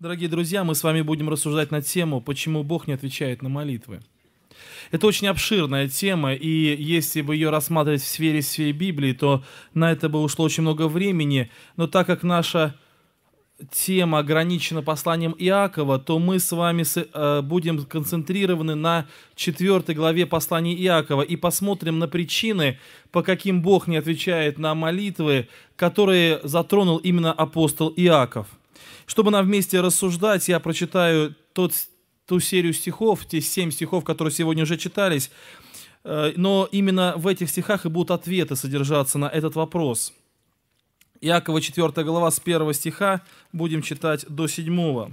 Дорогие друзья, мы с вами будем рассуждать на тему, почему Бог не отвечает на молитвы. Это очень обширная тема, и если бы ее рассматривать в сфере всей Библии, то на это бы ушло очень много времени, но так как наша тема ограничена посланием Иакова, то мы с вами э, будем концентрированы на 4 главе послания Иакова и посмотрим на причины, по каким Бог не отвечает на молитвы, которые затронул именно апостол Иаков – чтобы нам вместе рассуждать, я прочитаю тот, ту серию стихов, те семь стихов, которые сегодня уже читались, э, но именно в этих стихах и будут ответы содержаться на этот вопрос. Иакова 4 глава с 1 стиха будем читать до 7.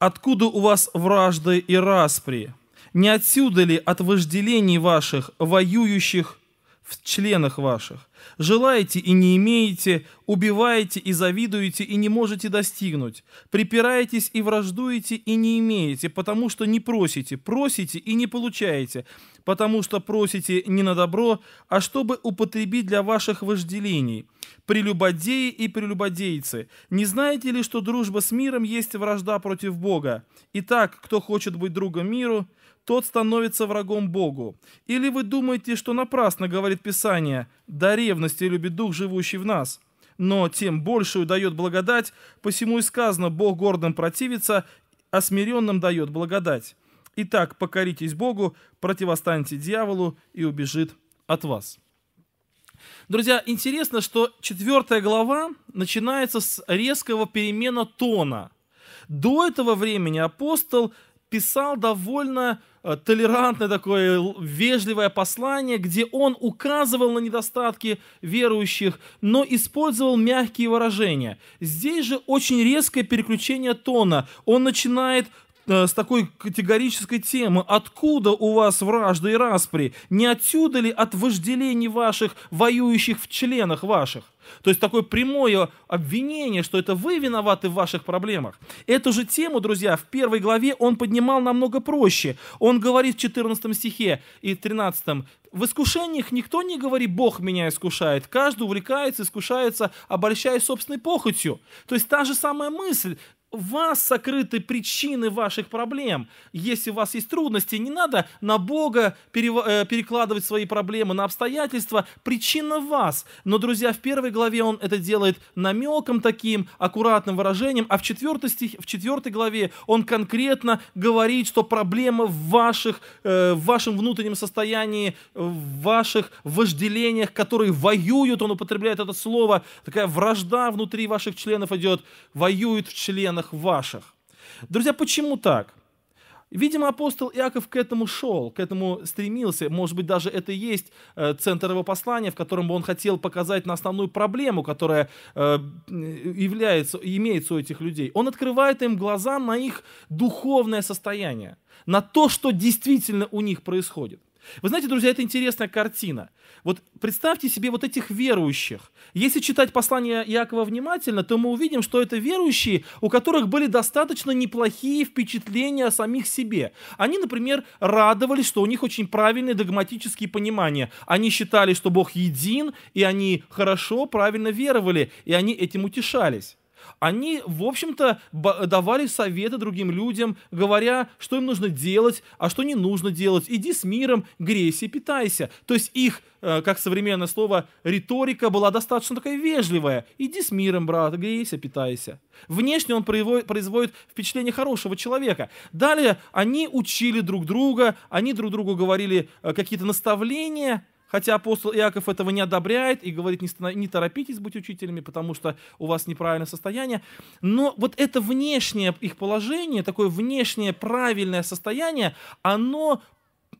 «Откуда у вас вражды и распри? Не отсюда ли от вожделений ваших, воюющих в членах ваших. Желаете и не имеете, убиваете и завидуете и не можете достигнуть, припираетесь и враждуете и не имеете, потому что не просите, просите и не получаете, потому что просите не на добро, а чтобы употребить для ваших вожделений. Прелюбодеи и прелюбодейцы, не знаете ли, что дружба с миром есть вражда против Бога? Итак, кто хочет быть другом миру – тот становится врагом Богу. Или вы думаете, что напрасно говорит Писание, до ревности любит Дух, живущий в нас? Но тем большую дает благодать, посему и сказано, Бог гордым противится, а смиренным дает благодать. Итак, покоритесь Богу, противостаньте дьяволу, и убежит от вас. Друзья, интересно, что четвертая глава начинается с резкого перемена тона – до этого времени апостол писал довольно э, толерантное такое вежливое послание, где он указывал на недостатки верующих, но использовал мягкие выражения. Здесь же очень резкое переключение тона. Он начинает Э, с такой категорической темы. Откуда у вас вражды и распри? Не отсюда ли от вожделений ваших, воюющих в членах ваших? То есть такое прямое обвинение, что это вы виноваты в ваших проблемах. Эту же тему, друзья, в первой главе он поднимал намного проще. Он говорит в 14 стихе и 13. В искушениях никто не говорит «Бог меня искушает». Каждый увлекается, искушается, обольщаясь собственной похотью. То есть та же самая мысль вас сокрыты причины ваших проблем. Если у вас есть трудности, не надо на Бога э, перекладывать свои проблемы, на обстоятельства. Причина в вас. Но, друзья, в первой главе он это делает намеком таким, аккуратным выражением, а в четвертой, стих, в четвертой главе он конкретно говорит, что проблема в, ваших, э, в вашем внутреннем состоянии, в ваших вожделениях, которые воюют, он употребляет это слово, такая вражда внутри ваших членов идет, воюют в членах странах ваших. Друзья, почему так? Видимо, апостол Иаков к этому шел, к этому стремился. Может быть, даже это и есть э, центр его послания, в котором бы он хотел показать на основную проблему, которая э, является, имеется у этих людей. Он открывает им глаза на их духовное состояние, на то, что действительно у них происходит. Вы знаете, друзья, это интересная картина. Вот представьте себе вот этих верующих. Если читать послание Иакова внимательно, то мы увидим, что это верующие, у которых были достаточно неплохие впечатления о самих себе. Они, например, радовались, что у них очень правильные догматические понимания. Они считали, что Бог един, и они хорошо, правильно веровали, и они этим утешались они, в общем-то, давали советы другим людям, говоря, что им нужно делать, а что не нужно делать. Иди с миром, грейся, питайся. То есть их, э, как современное слово, риторика была достаточно такая вежливая. Иди с миром, брат, грейся, питайся. Внешне он производит впечатление хорошего человека. Далее они учили друг друга, они друг другу говорили э, какие-то наставления – Хотя апостол Иаков этого не одобряет и говорит, не, торопитесь быть учителями, потому что у вас неправильное состояние. Но вот это внешнее их положение, такое внешнее правильное состояние, оно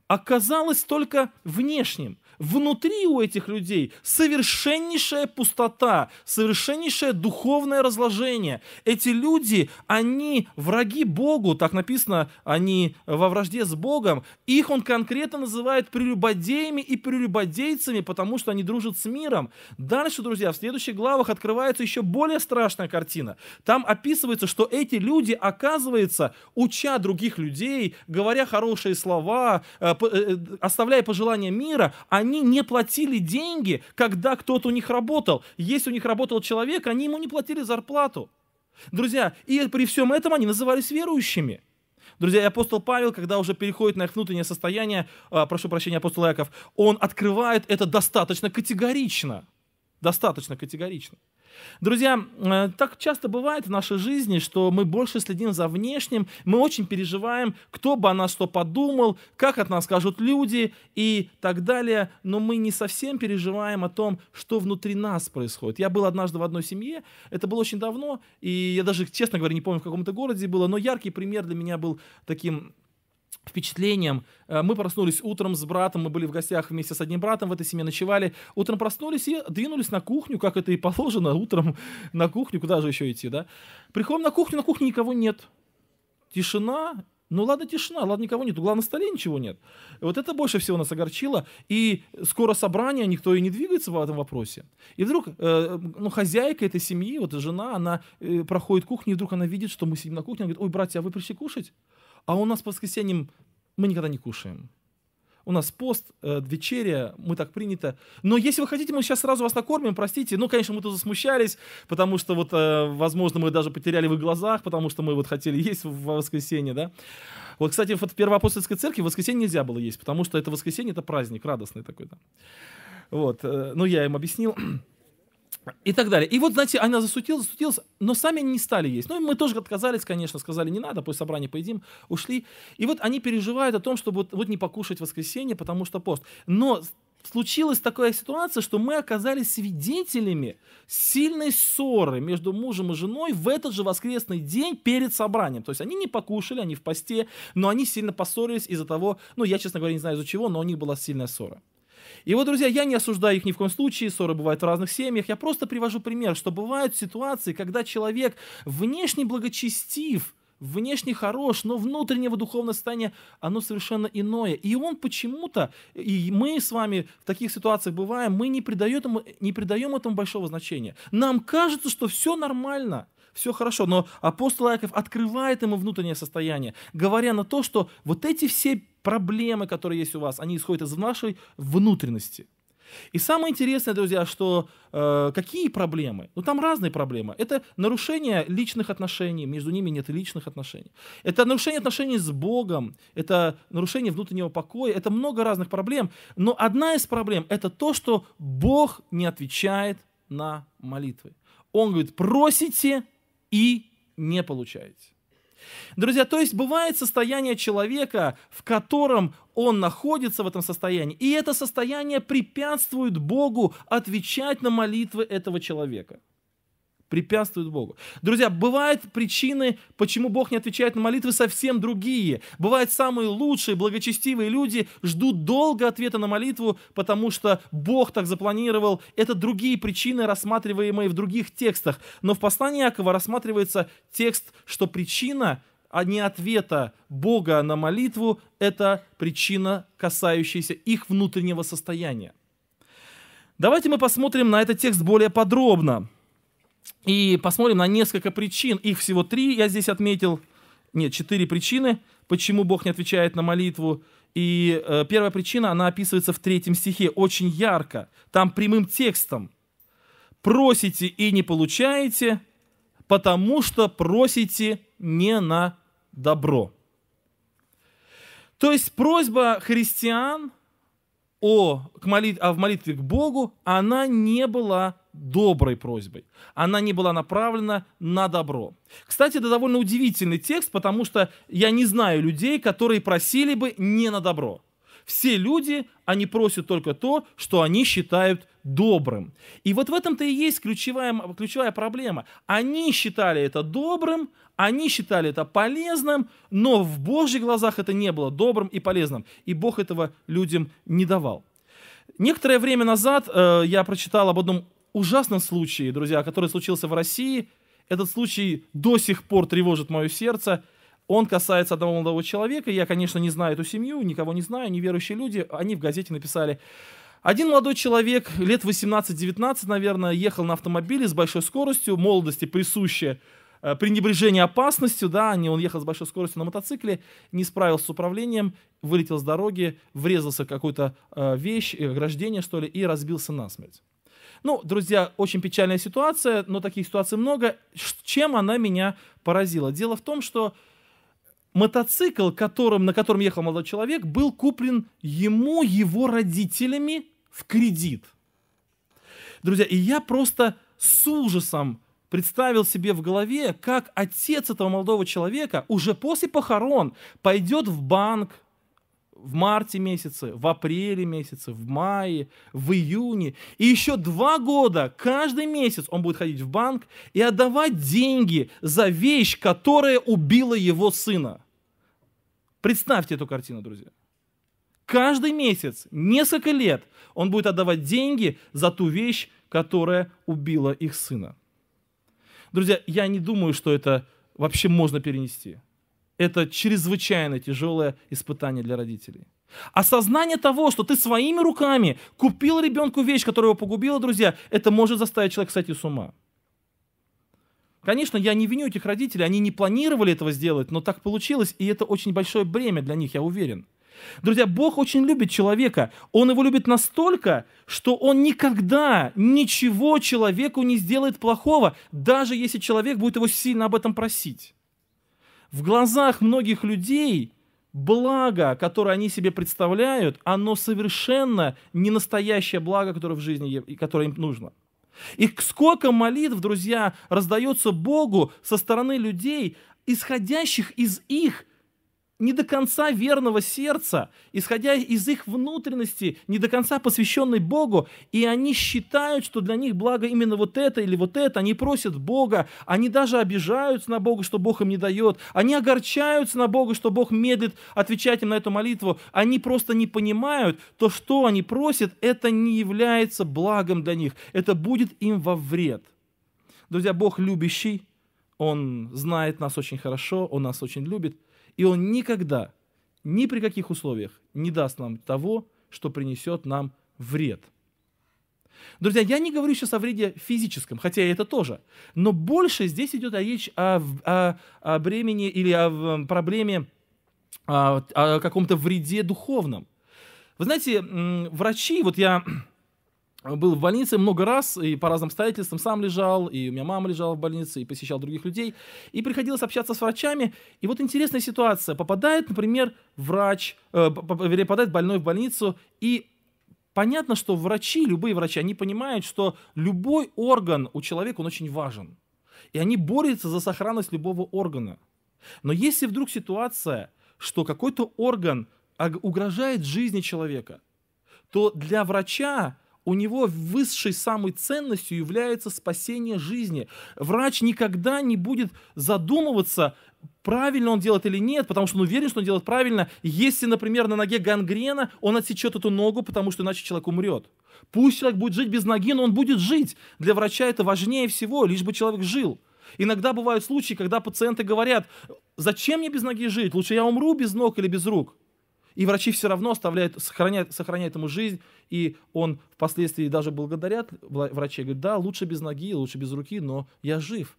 оказалось только внешним внутри у этих людей совершеннейшая пустота, совершеннейшее духовное разложение. Эти люди, они враги Богу, так написано, они во вражде с Богом. Их он конкретно называет прелюбодеями и прелюбодейцами, потому что они дружат с миром. Дальше, друзья, в следующих главах открывается еще более страшная картина. Там описывается, что эти люди, оказывается, уча других людей, говоря хорошие слова, э, э, э, оставляя пожелания мира, они они не платили деньги, когда кто-то у них работал. Если у них работал человек, они ему не платили зарплату. Друзья, и при всем этом они назывались верующими. Друзья, и апостол Павел, когда уже переходит на их внутреннее состояние, а, прошу прощения, апостол Яков, он открывает это достаточно категорично. Достаточно категорично. Друзья, э, так часто бывает в нашей жизни, что мы больше следим за внешним, мы очень переживаем, кто бы о нас что подумал, как от нас скажут люди и так далее, но мы не совсем переживаем о том, что внутри нас происходит. Я был однажды в одной семье, это было очень давно, и я даже, честно говоря, не помню, в каком то городе было, но яркий пример для меня был таким Впечатлениям. Э, мы проснулись утром с братом, мы были в гостях вместе с одним братом в этой семье, ночевали. Утром проснулись и двинулись на кухню, как это и положено, утром на кухню, куда же еще идти, да? Приходим на кухню, на кухне никого нет. Тишина, ну ладно, тишина, ладно, никого нет. главное, на столе ничего нет. Вот это больше всего нас огорчило. И скоро собрание, никто и не двигается в этом вопросе. И вдруг, э, ну, хозяйка этой семьи, вот жена, она э, проходит кухню, и вдруг она видит, что мы сидим на кухне, она говорит, ой, братья, а вы пришли кушать? А у нас по воскресеньям мы никогда не кушаем. У нас пост, э, вечеря, мы так принято. Но если вы хотите, мы сейчас сразу вас накормим, простите. Ну, конечно, мы тут засмущались, потому что вот, э, возможно, мы даже потеряли в их глазах, потому что мы вот хотели есть в воскресенье, да. Вот, кстати, в Первоапостольской церкви в воскресенье нельзя было есть, потому что это воскресенье, это праздник радостный такой, да. Вот, э, ну, я им объяснил. И так далее. И вот, знаете, она засутилась, засутилась, но сами не стали есть. Ну, и мы тоже отказались, конечно, сказали, не надо, после собрания поедим, ушли. И вот они переживают о том, чтобы вот, вот не покушать в воскресенье, потому что пост. Но случилась такая ситуация, что мы оказались свидетелями сильной ссоры между мужем и женой в этот же воскресный день перед собранием. То есть они не покушали, они в посте, но они сильно поссорились из-за того, ну, я, честно говоря, не знаю из-за чего, но у них была сильная ссора. И вот, друзья, я не осуждаю их ни в коем случае, ссоры бывают в разных семьях, я просто привожу пример, что бывают ситуации, когда человек внешне благочестив, внешне хорош, но внутреннего духовного состояния оно совершенно иное. И он почему-то, и мы с вами в таких ситуациях бываем, мы не придаем, не придаем этому большого значения. Нам кажется, что все нормально – все хорошо. Но апостол Иаков открывает ему внутреннее состояние, говоря на то, что вот эти все проблемы, которые есть у вас, они исходят из нашей внутренности. И самое интересное, друзья, что э, какие проблемы? Ну там разные проблемы. Это нарушение личных отношений, между ними нет личных отношений. Это нарушение отношений с Богом, это нарушение внутреннего покоя, это много разных проблем. Но одна из проблем это то, что Бог не отвечает на молитвы. Он говорит, просите, и не получаете. Друзья, то есть бывает состояние человека, в котором он находится в этом состоянии, и это состояние препятствует Богу отвечать на молитвы этого человека препятствует Богу. Друзья, бывают причины, почему Бог не отвечает на молитвы, совсем другие. Бывают самые лучшие, благочестивые люди ждут долго ответа на молитву, потому что Бог так запланировал. Это другие причины, рассматриваемые в других текстах. Но в послании Якова рассматривается текст, что причина а не ответа Бога на молитву, это причина, касающаяся их внутреннего состояния. Давайте мы посмотрим на этот текст более подробно. И посмотрим на несколько причин. Их всего три я здесь отметил. Нет, четыре причины, почему Бог не отвечает на молитву. И э, первая причина, она описывается в третьем стихе очень ярко. Там прямым текстом. «Просите и не получаете, потому что просите не на добро». То есть просьба христиан о, к молит, а в молитве к Богу, она не была доброй просьбой. Она не была направлена на добро. Кстати, это довольно удивительный текст, потому что я не знаю людей, которые просили бы не на добро. Все люди, они просят только то, что они считают добрым. И вот в этом-то и есть ключевая, ключевая проблема. Они считали это добрым, они считали это полезным, но в Божьих глазах это не было добрым и полезным. И Бог этого людям не давал. Некоторое время назад э, я прочитал об одном ужасном случае, друзья, который случился в России, этот случай до сих пор тревожит мое сердце. Он касается одного молодого человека. Я, конечно, не знаю эту семью, никого не знаю, неверующие люди. Они в газете написали. Один молодой человек, лет 18-19, наверное, ехал на автомобиле с большой скоростью, молодости присущая э, пренебрежение опасностью, да, не, он ехал с большой скоростью на мотоцикле, не справился с управлением, вылетел с дороги, врезался в какую-то э, вещь, э, ограждение, что ли, и разбился насмерть. Ну, друзья, очень печальная ситуация, но таких ситуаций много. Чем она меня поразила? Дело в том, что мотоцикл, которым, на котором ехал молодой человек, был куплен ему, его родителями в кредит. Друзья, и я просто с ужасом представил себе в голове, как отец этого молодого человека уже после похорон пойдет в банк, в марте месяце, в апреле месяце, в мае, в июне. И еще два года, каждый месяц он будет ходить в банк и отдавать деньги за вещь, которая убила его сына. Представьте эту картину, друзья. Каждый месяц, несколько лет, он будет отдавать деньги за ту вещь, которая убила их сына. Друзья, я не думаю, что это вообще можно перенести это чрезвычайно тяжелое испытание для родителей. Осознание того, что ты своими руками купил ребенку вещь, которая его погубила, друзья, это может заставить человека сойти с ума. Конечно, я не виню этих родителей, они не планировали этого сделать, но так получилось, и это очень большое бремя для них, я уверен. Друзья, Бог очень любит человека. Он его любит настолько, что он никогда ничего человеку не сделает плохого, даже если человек будет его сильно об этом просить. В глазах многих людей благо, которое они себе представляют, оно совершенно не настоящее благо, которое в жизни, которое им нужно. И сколько молитв, друзья, раздается Богу со стороны людей, исходящих из их не до конца верного сердца, исходя из их внутренности, не до конца посвященной Богу, и они считают, что для них благо именно вот это или вот это, они просят Бога, они даже обижаются на Бога, что Бог им не дает, они огорчаются на Бога, что Бог медлит отвечать им на эту молитву, они просто не понимают, то, что они просят, это не является благом для них, это будет им во вред. Друзья, Бог любящий, Он знает нас очень хорошо, Он нас очень любит – и Он никогда, ни при каких условиях не даст нам того, что принесет нам вред. Друзья, я не говорю сейчас о вреде физическом, хотя и это тоже, но больше здесь идет речь о, о, о бремени или о эм, проблеме, о, а, о каком-то вреде духовном. Вы знаете, врачи, вот я был в больнице много раз, и по разным обстоятельствам сам лежал, и у меня мама лежала в больнице, и посещал других людей, и приходилось общаться с врачами. И вот интересная ситуация. Попадает, например, врач, э, попадает больной в больницу, и понятно, что врачи, любые врачи, они понимают, что любой орган у человека, он очень важен. И они борются за сохранность любого органа. Но если вдруг ситуация, что какой-то орган угрожает жизни человека, то для врача у него высшей самой ценностью является спасение жизни. Врач никогда не будет задумываться, правильно он делает или нет, потому что он уверен, что он делает правильно. Если, например, на ноге гангрена, он отсечет эту ногу, потому что иначе человек умрет. Пусть человек будет жить без ноги, но он будет жить. Для врача это важнее всего, лишь бы человек жил. Иногда бывают случаи, когда пациенты говорят, зачем мне без ноги жить, лучше я умру без ног или без рук. И врачи все равно оставляют, сохраняют, сохраняют ему жизнь, и он впоследствии даже благодарят врачей, говорит, да, лучше без ноги, лучше без руки, но я жив.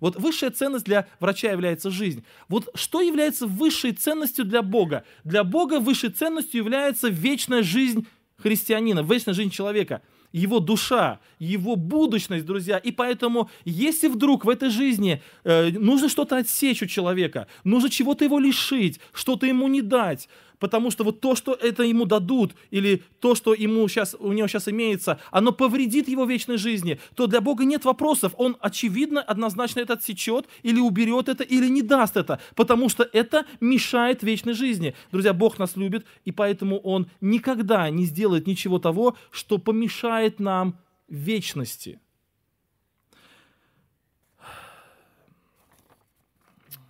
Вот высшая ценность для врача является жизнь. Вот что является высшей ценностью для Бога? Для Бога высшей ценностью является вечная жизнь христианина, вечная жизнь человека – его душа, его будущность, друзья. И поэтому, если вдруг в этой жизни э, нужно что-то отсечь у человека, нужно чего-то его лишить, что-то ему не дать, потому что вот то, что это ему дадут, или то, что ему сейчас, у него сейчас имеется, оно повредит его вечной жизни, то для Бога нет вопросов. Он, очевидно, однозначно это отсечет, или уберет это, или не даст это, потому что это мешает вечной жизни. Друзья, Бог нас любит, и поэтому Он никогда не сделает ничего того, что помешает нам вечности.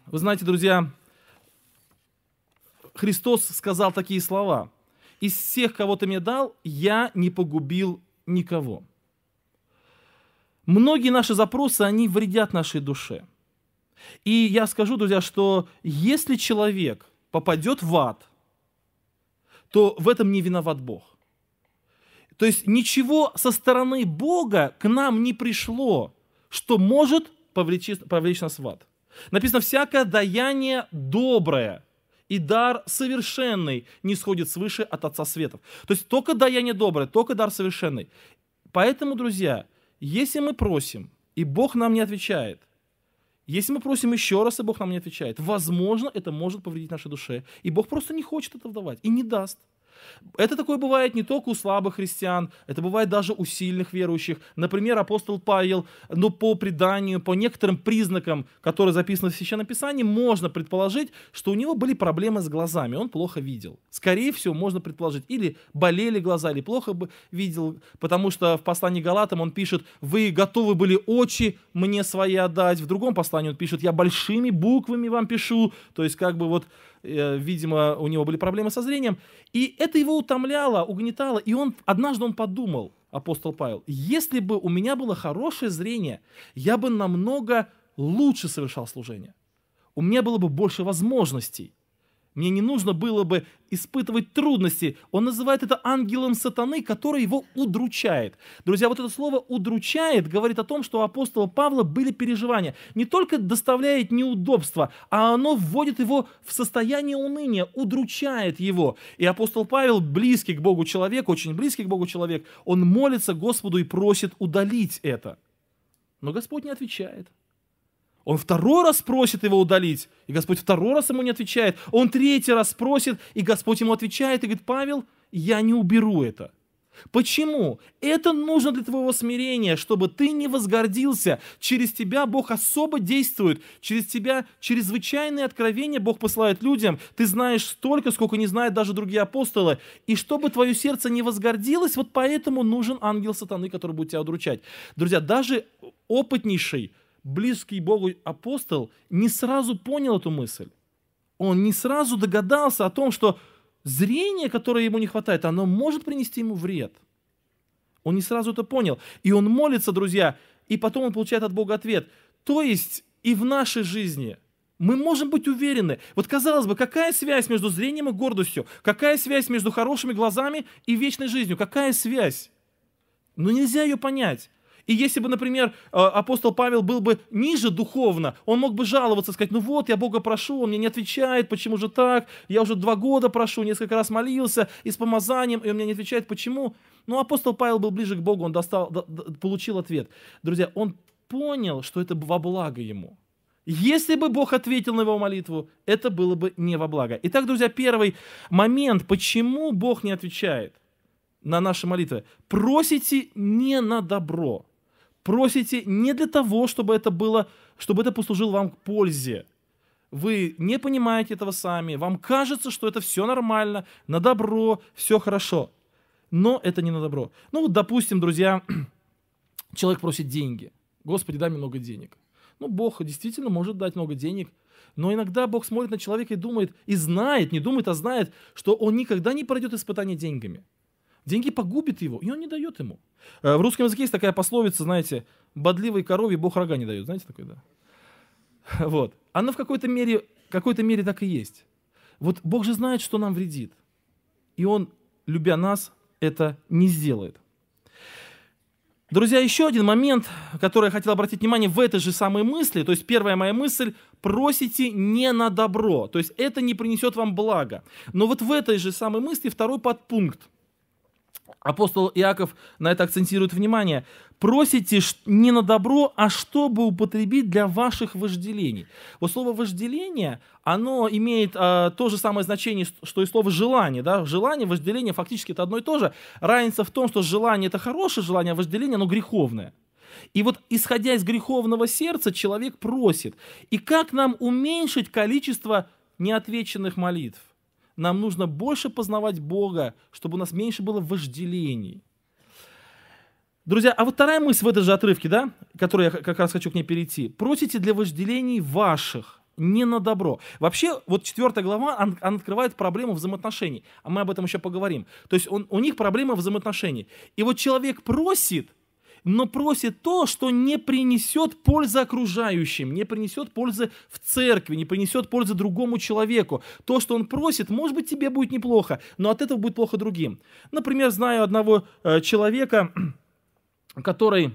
Вы знаете, друзья, Христос сказал такие слова. «Из всех, кого ты мне дал, я не погубил никого». Многие наши запросы, они вредят нашей душе. И я скажу, друзья, что если человек попадет в ад, то в этом не виноват Бог. То есть ничего со стороны Бога к нам не пришло, что может повлечь, повлечь нас в ад. Написано, всякое даяние доброе – и дар совершенный не сходит свыше от Отца Светов. То есть только даяние доброе, только дар совершенный. Поэтому, друзья, если мы просим, и Бог нам не отвечает, если мы просим еще раз, и Бог нам не отвечает, возможно, это может повредить нашей душе. И Бог просто не хочет этого давать и не даст. Это такое бывает не только у слабых христиан, это бывает даже у сильных верующих. Например, апостол Павел, но ну, по преданию, по некоторым признакам, которые записаны в Священном Писании, можно предположить, что у него были проблемы с глазами, он плохо видел. Скорее всего, можно предположить, или болели глаза, или плохо бы видел, потому что в послании Галатам он пишет, вы готовы были очи мне свои отдать. В другом послании он пишет, я большими буквами вам пишу. То есть как бы вот Э, видимо, у него были проблемы со зрением, и это его утомляло, угнетало, и он, однажды он подумал, апостол Павел, если бы у меня было хорошее зрение, я бы намного лучше совершал служение. У меня было бы больше возможностей. Мне не нужно было бы испытывать трудности. Он называет это ангелом сатаны, который его удручает. Друзья, вот это слово «удручает» говорит о том, что у апостола Павла были переживания. Не только доставляет неудобства, а оно вводит его в состояние уныния, удручает его. И апостол Павел, близкий к Богу человек, очень близкий к Богу человек, он молится Господу и просит удалить это. Но Господь не отвечает. Он второй раз просит его удалить, и Господь второй раз ему не отвечает. Он третий раз просит, и Господь ему отвечает и говорит, Павел, я не уберу это. Почему? Это нужно для твоего смирения, чтобы ты не возгордился. Через тебя Бог особо действует. Через тебя чрезвычайные откровения Бог посылает людям. Ты знаешь столько, сколько не знают даже другие апостолы. И чтобы твое сердце не возгордилось, вот поэтому нужен ангел сатаны, который будет тебя удручать. Друзья, даже опытнейший близкий Богу апостол не сразу понял эту мысль. Он не сразу догадался о том, что зрение, которое ему не хватает, оно может принести ему вред. Он не сразу это понял. И он молится, друзья, и потом он получает от Бога ответ. То есть и в нашей жизни мы можем быть уверены. Вот казалось бы, какая связь между зрением и гордостью? Какая связь между хорошими глазами и вечной жизнью? Какая связь? Но нельзя ее понять. И если бы, например, а, апостол Павел был бы ниже духовно, он мог бы жаловаться, сказать, ну вот, я Бога прошу, он мне не отвечает, почему же так? Я уже два года прошу, несколько раз молился и с помазанием, и он мне не отвечает, почему? Ну, апостол Павел был ближе к Богу, он достал, получил ответ. Друзья, он понял, что это во благо ему. Если бы Бог ответил на его молитву, это было бы не во благо. Итак, друзья, первый момент, почему Бог не отвечает на наши молитвы. Просите не на добро. Просите не для того, чтобы это было, чтобы это послужило вам к пользе. Вы не понимаете этого сами, вам кажется, что это все нормально, на добро, все хорошо. Но это не на добро. Ну вот, допустим, друзья, человек просит деньги. Господи, дай мне много денег. Ну, Бог действительно может дать много денег, но иногда Бог смотрит на человека и думает, и знает, не думает, а знает, что он никогда не пройдет испытание деньгами. Деньги погубят его, и он не дает ему. Э, в русском языке есть такая пословица, знаете, «бодливой корове бог рога не дает». Знаете такое да? Вот. Она в какой-то мере, какой-то мере так и есть. Вот Бог же знает, что нам вредит. И Он, любя нас, это не сделает. Друзья, еще один момент, который я хотел обратить внимание в этой же самой мысли. То есть первая моя мысль – просите не на добро. То есть это не принесет вам блага. Но вот в этой же самой мысли второй подпункт – апостол Иаков на это акцентирует внимание, просите не на добро, а чтобы употребить для ваших вожделений. Вот слово «вожделение», оно имеет э, то же самое значение, что и слово «желание». Да? Желание, вожделение фактически это одно и то же. Разница в том, что желание – это хорошее желание, а вожделение – оно греховное. И вот исходя из греховного сердца, человек просит. И как нам уменьшить количество неотвеченных молитв? Нам нужно больше познавать Бога, чтобы у нас меньше было вожделений. Друзья, а вот вторая мысль в этой же отрывке, да, которую я как раз хочу к ней перейти. Просите для вожделений ваших, не на добро. Вообще, вот четвертая глава, она он открывает проблему взаимоотношений, а мы об этом еще поговорим. То есть он, у них проблема взаимоотношений. И вот человек просит, но просит то, что не принесет пользы окружающим, не принесет пользы в церкви, не принесет пользы другому человеку. То, что он просит, может быть, тебе будет неплохо, но от этого будет плохо другим. Например, знаю одного э, человека, который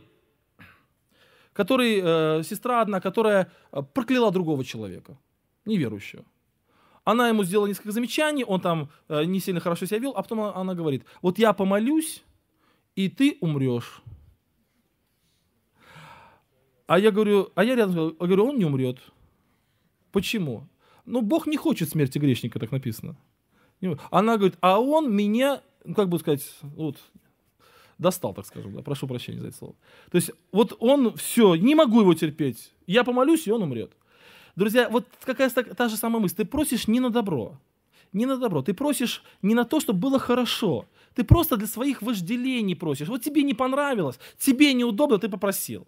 который, э, сестра одна, которая э, прокляла другого человека, неверующего. Она ему сделала несколько замечаний, он там э, не сильно хорошо себя вел, а потом она, говорит, вот я помолюсь, и ты умрешь. А я говорю, а я рядом, я говорю, он не умрет. Почему? Ну, Бог не хочет смерти грешника, так написано. Она говорит, а он меня, ну, как бы сказать, вот, достал, так скажем, да, прошу прощения за это слово. То есть вот он, все, не могу его терпеть, я помолюсь, и он умрет. Друзья, вот какая та, та же самая мысль, ты просишь не на добро, не на добро, ты просишь не на то, чтобы было хорошо, ты просто для своих вожделений просишь. Вот тебе не понравилось, тебе неудобно, ты попросил.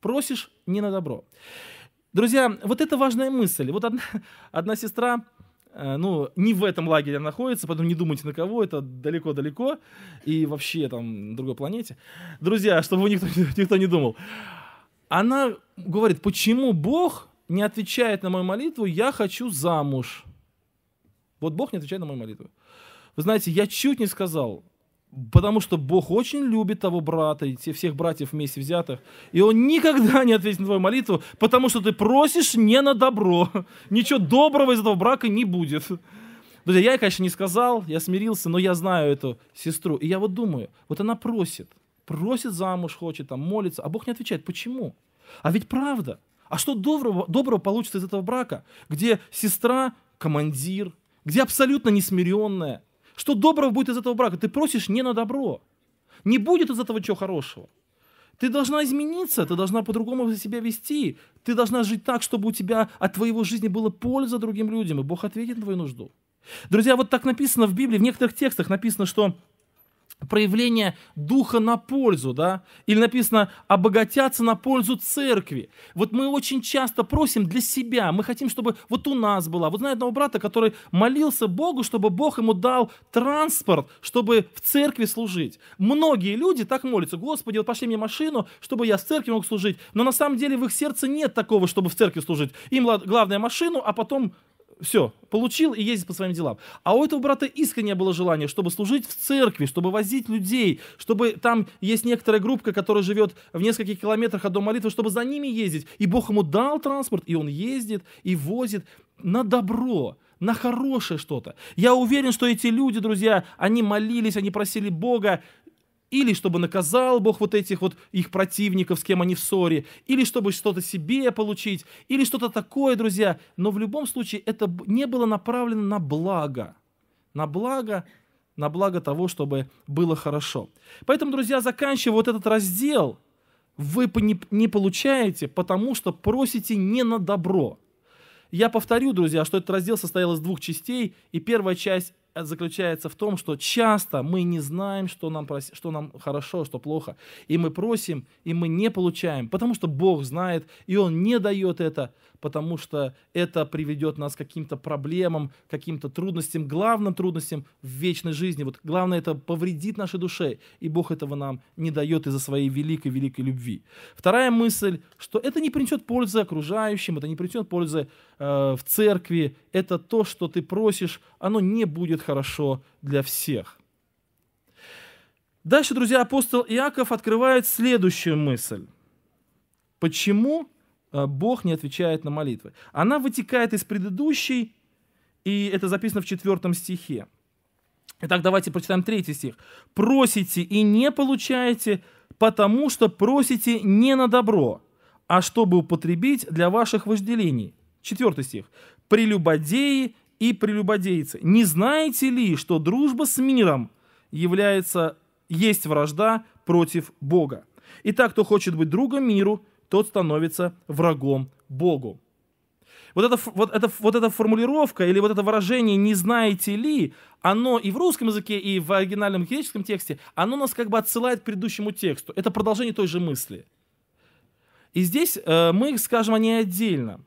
Просишь не на добро. Друзья, вот это важная мысль. Вот одна, одна сестра, э, ну, не в этом лагере находится, поэтому не думайте на кого, это далеко-далеко и вообще там на другой планете. Друзья, чтобы никто, никто не думал. Она говорит, почему Бог не отвечает на мою молитву, я хочу замуж. Вот Бог не отвечает на мою молитву. Вы знаете, я чуть не сказал, Потому что Бог очень любит того брата и всех братьев вместе взятых. И Он никогда не ответит на твою молитву, потому что ты просишь не на добро. Ничего доброго из этого брака не будет. Друзья, я, конечно, не сказал, я смирился, но я знаю эту сестру. И я вот думаю, вот она просит, просит замуж, хочет, там, молится, а Бог не отвечает. Почему? А ведь правда. А что доброго, доброго получится из этого брака, где сестра командир, где абсолютно несмиренная, что доброго будет из этого брака? Ты просишь не на добро. Не будет из этого чего хорошего. Ты должна измениться, ты должна по-другому себя вести. Ты должна жить так, чтобы у тебя от твоего жизни было польза другим людям, и Бог ответит на твою нужду. Друзья, вот так написано в Библии, в некоторых текстах написано, что проявление духа на пользу, да? Или написано «обогатятся на пользу церкви». Вот мы очень часто просим для себя, мы хотим, чтобы вот у нас была. Вот знаю одного брата, который молился Богу, чтобы Бог ему дал транспорт, чтобы в церкви служить. Многие люди так молятся, «Господи, вот пошли мне машину, чтобы я в церкви мог служить». Но на самом деле в их сердце нет такого, чтобы в церкви служить. Им главное машину, а потом все, получил и ездит по своим делам. А у этого брата искренне было желание, чтобы служить в церкви, чтобы возить людей, чтобы там есть некоторая группа, которая живет в нескольких километрах от дома молитвы, чтобы за ними ездить. И Бог ему дал транспорт, и он ездит, и возит на добро на хорошее что-то. Я уверен, что эти люди, друзья, они молились, они просили Бога или чтобы наказал Бог вот этих вот их противников, с кем они в ссоре, или чтобы что-то себе получить, или что-то такое, друзья. Но в любом случае это не было направлено на благо. На благо, на благо того, чтобы было хорошо. Поэтому, друзья, заканчивая вот этот раздел, вы не получаете, потому что просите не на добро. Я повторю, друзья, что этот раздел состоял из двух частей, и первая часть заключается в том, что часто мы не знаем, что нам, прос... что нам хорошо, что плохо. И мы просим, и мы не получаем, потому что Бог знает, и Он не дает это, потому что это приведет нас к каким-то проблемам, к каким-то трудностям, главным трудностям в вечной жизни. Вот главное, это повредит нашей душе, и Бог этого нам не дает из-за своей великой-великой любви. Вторая мысль, что это не принесет пользы окружающим, это не принесет пользы Э, в церкви, это то, что ты просишь, оно не будет хорошо для всех. Дальше, друзья, апостол Иаков открывает следующую мысль. Почему э, Бог не отвечает на молитвы? Она вытекает из предыдущей, и это записано в четвертом стихе. Итак, давайте прочитаем третий стих. «Просите и не получаете, потому что просите не на добро, а чтобы употребить для ваших вожделений. Четвертый стих. «Прелюбодеи и прелюбодейцы, не знаете ли, что дружба с миром является, есть вражда против Бога? Итак, кто хочет быть другом миру, тот становится врагом Богу». Вот эта, вот, эта, вот эта формулировка или вот это выражение «не знаете ли», оно и в русском языке, и в оригинальном греческом тексте, оно нас как бы отсылает к предыдущему тексту. Это продолжение той же мысли. И здесь э, мы их скажем они отдельно.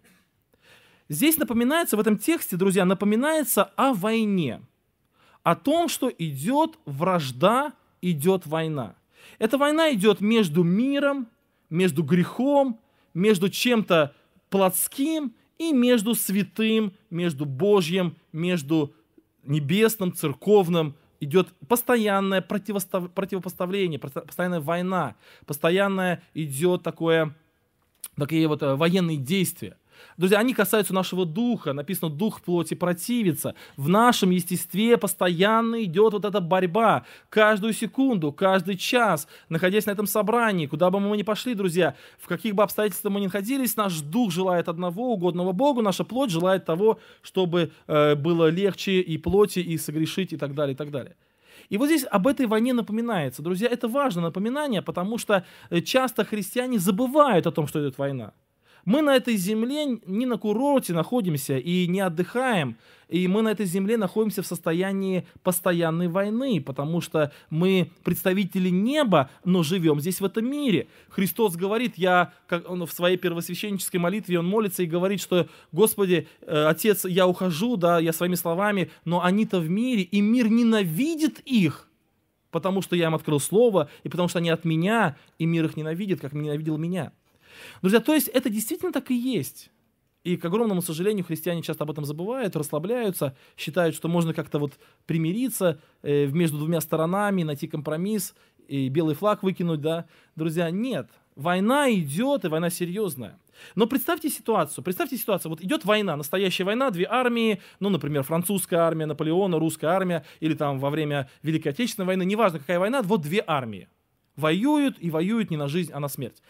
Здесь напоминается, в этом тексте, друзья, напоминается о войне. О том, что идет вражда, идет война. Эта война идет между миром, между грехом, между чем-то плотским и между святым, между Божьим, между небесным, церковным. Идет постоянное противопоставление, постоянная война, постоянное идет такое, такие вот э, военные действия – Друзья, они касаются нашего духа. Написано, дух плоти противится. В нашем естестве постоянно идет вот эта борьба. Каждую секунду, каждый час, находясь на этом собрании, куда бы мы ни пошли, друзья, в каких бы обстоятельствах мы ни находились, наш дух желает одного, угодного Богу, наша плоть желает того, чтобы э, было легче и плоти, и согрешить, и так далее, и так далее. И вот здесь об этой войне напоминается. Друзья, это важное напоминание, потому что э, часто христиане забывают о том, что идет война. Мы на этой земле не на курорте находимся и не отдыхаем, и мы на этой земле находимся в состоянии постоянной войны, потому что мы представители неба, но живем здесь в этом мире. Христос говорит, я как он в своей первосвященнической молитве он молится и говорит, что Господи, э, Отец, я ухожу, да, я своими словами, но они-то в мире, и мир ненавидит их потому что я им открыл слово, и потому что они от меня, и мир их ненавидит, как ненавидел меня. Друзья, то есть это действительно так и есть. И, к огромному сожалению, христиане часто об этом забывают, расслабляются, считают, что можно как-то вот примириться э, между двумя сторонами, найти компромисс, и белый флаг выкинуть, да. Друзья, нет. Война идет, и война серьезная. Но представьте ситуацию, представьте ситуацию, вот идет война, настоящая война, две армии, ну, например, французская армия Наполеона, русская армия, или там во время Великой Отечественной войны, неважно какая война, вот две армии воюют и воюют не на жизнь, а на смерть.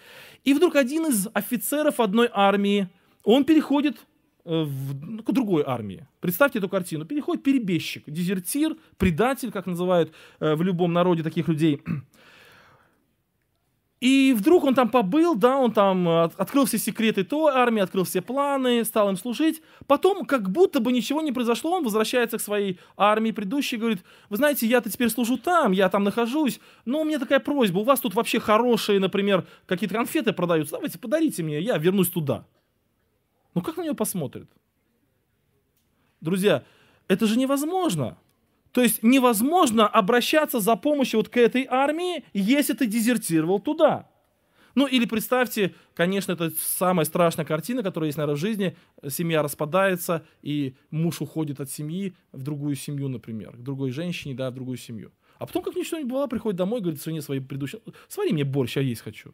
И вдруг один из офицеров одной армии, он переходит э, в, ну, к другой армии. Представьте эту картину. Переходит перебежчик, дезертир, предатель, как называют э, в любом народе таких людей. И вдруг он там побыл, да, он там э, открыл все секреты той армии, открыл все планы, стал им служить. Потом, как будто бы ничего не произошло, он возвращается к своей армии предыдущей и говорит, вы знаете, я-то теперь служу там, я там нахожусь, но у меня такая просьба, у вас тут вообще хорошие, например, какие-то конфеты продаются, давайте подарите мне, я вернусь туда. Ну как на нее посмотрят? Друзья, это же невозможно. То есть невозможно обращаться за помощью вот к этой армии, если ты дезертировал туда. Ну или представьте, конечно, это самая страшная картина, которая есть, наверное, в жизни. Семья распадается, и муж уходит от семьи в другую семью, например, к другой женщине, да, в другую семью. А потом, как ничего не бывало, приходит домой, говорит жене своей предыдущей, свари мне борщ, я есть хочу.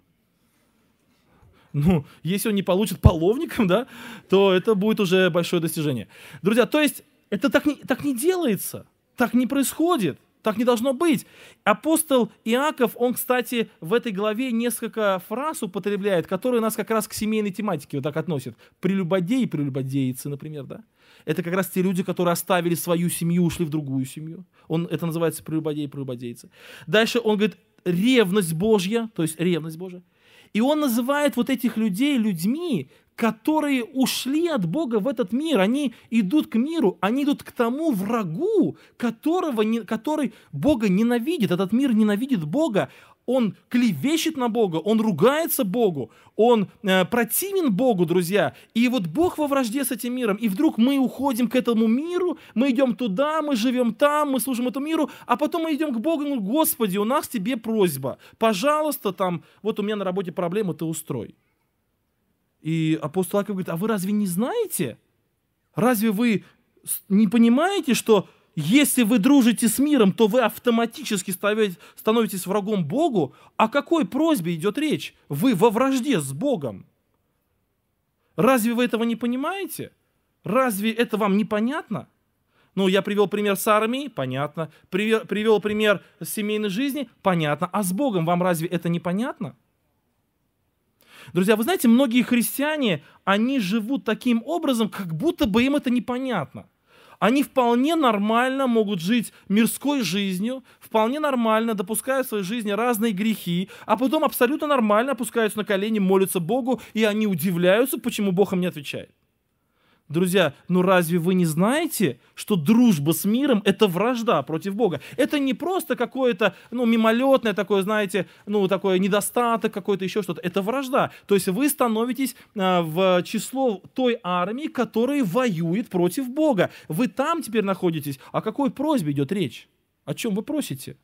Ну, если он не получит половником, да, то это будет уже большое достижение. Друзья, то есть это так не, так не делается. Так не происходит. Так не должно быть. Апостол Иаков, он, кстати, в этой главе несколько фраз употребляет, которые нас как раз к семейной тематике вот так относят. Прелюбодеи, прелюбодеицы, например, да? Это как раз те люди, которые оставили свою семью, ушли в другую семью. Он, это называется прелюбодеи, прелюбодеицы. Дальше он говорит, ревность Божья, то есть ревность Божья. И он называет вот этих людей людьми, которые ушли от Бога в этот мир. Они идут к миру, они идут к тому врагу, которого, который Бога ненавидит. Этот мир ненавидит Бога он клевещет на Бога, он ругается Богу, он э, противен Богу, друзья. И вот Бог во вражде с этим миром. И вдруг мы уходим к этому миру, мы идем туда, мы живем там, мы служим этому миру, а потом мы идем к Богу и Господи, у нас тебе просьба. Пожалуйста, там, вот у меня на работе проблема, ты устрой. И апостол Аков говорит, а вы разве не знаете? Разве вы не понимаете, что если вы дружите с миром, то вы автоматически становитесь врагом Богу. О какой просьбе идет речь? Вы во вражде с Богом. Разве вы этого не понимаете? Разве это вам непонятно? Ну, я привел пример с армией, понятно. Привел, привел пример с семейной жизни, понятно. А с Богом вам разве это непонятно? Друзья, вы знаете, многие христиане, они живут таким образом, как будто бы им это непонятно они вполне нормально могут жить мирской жизнью, вполне нормально допуская в своей жизни разные грехи, а потом абсолютно нормально опускаются на колени, молятся Богу, и они удивляются, почему Бог им не отвечает. Друзья, ну разве вы не знаете, что дружба с миром – это вражда против Бога? Это не просто какое-то, ну, мимолетное такое, знаете, ну, такое недостаток какой-то, еще что-то. Это вражда. То есть вы становитесь а, в число той армии, которая воюет против Бога. Вы там теперь находитесь. О какой просьбе идет речь? О чем вы просите?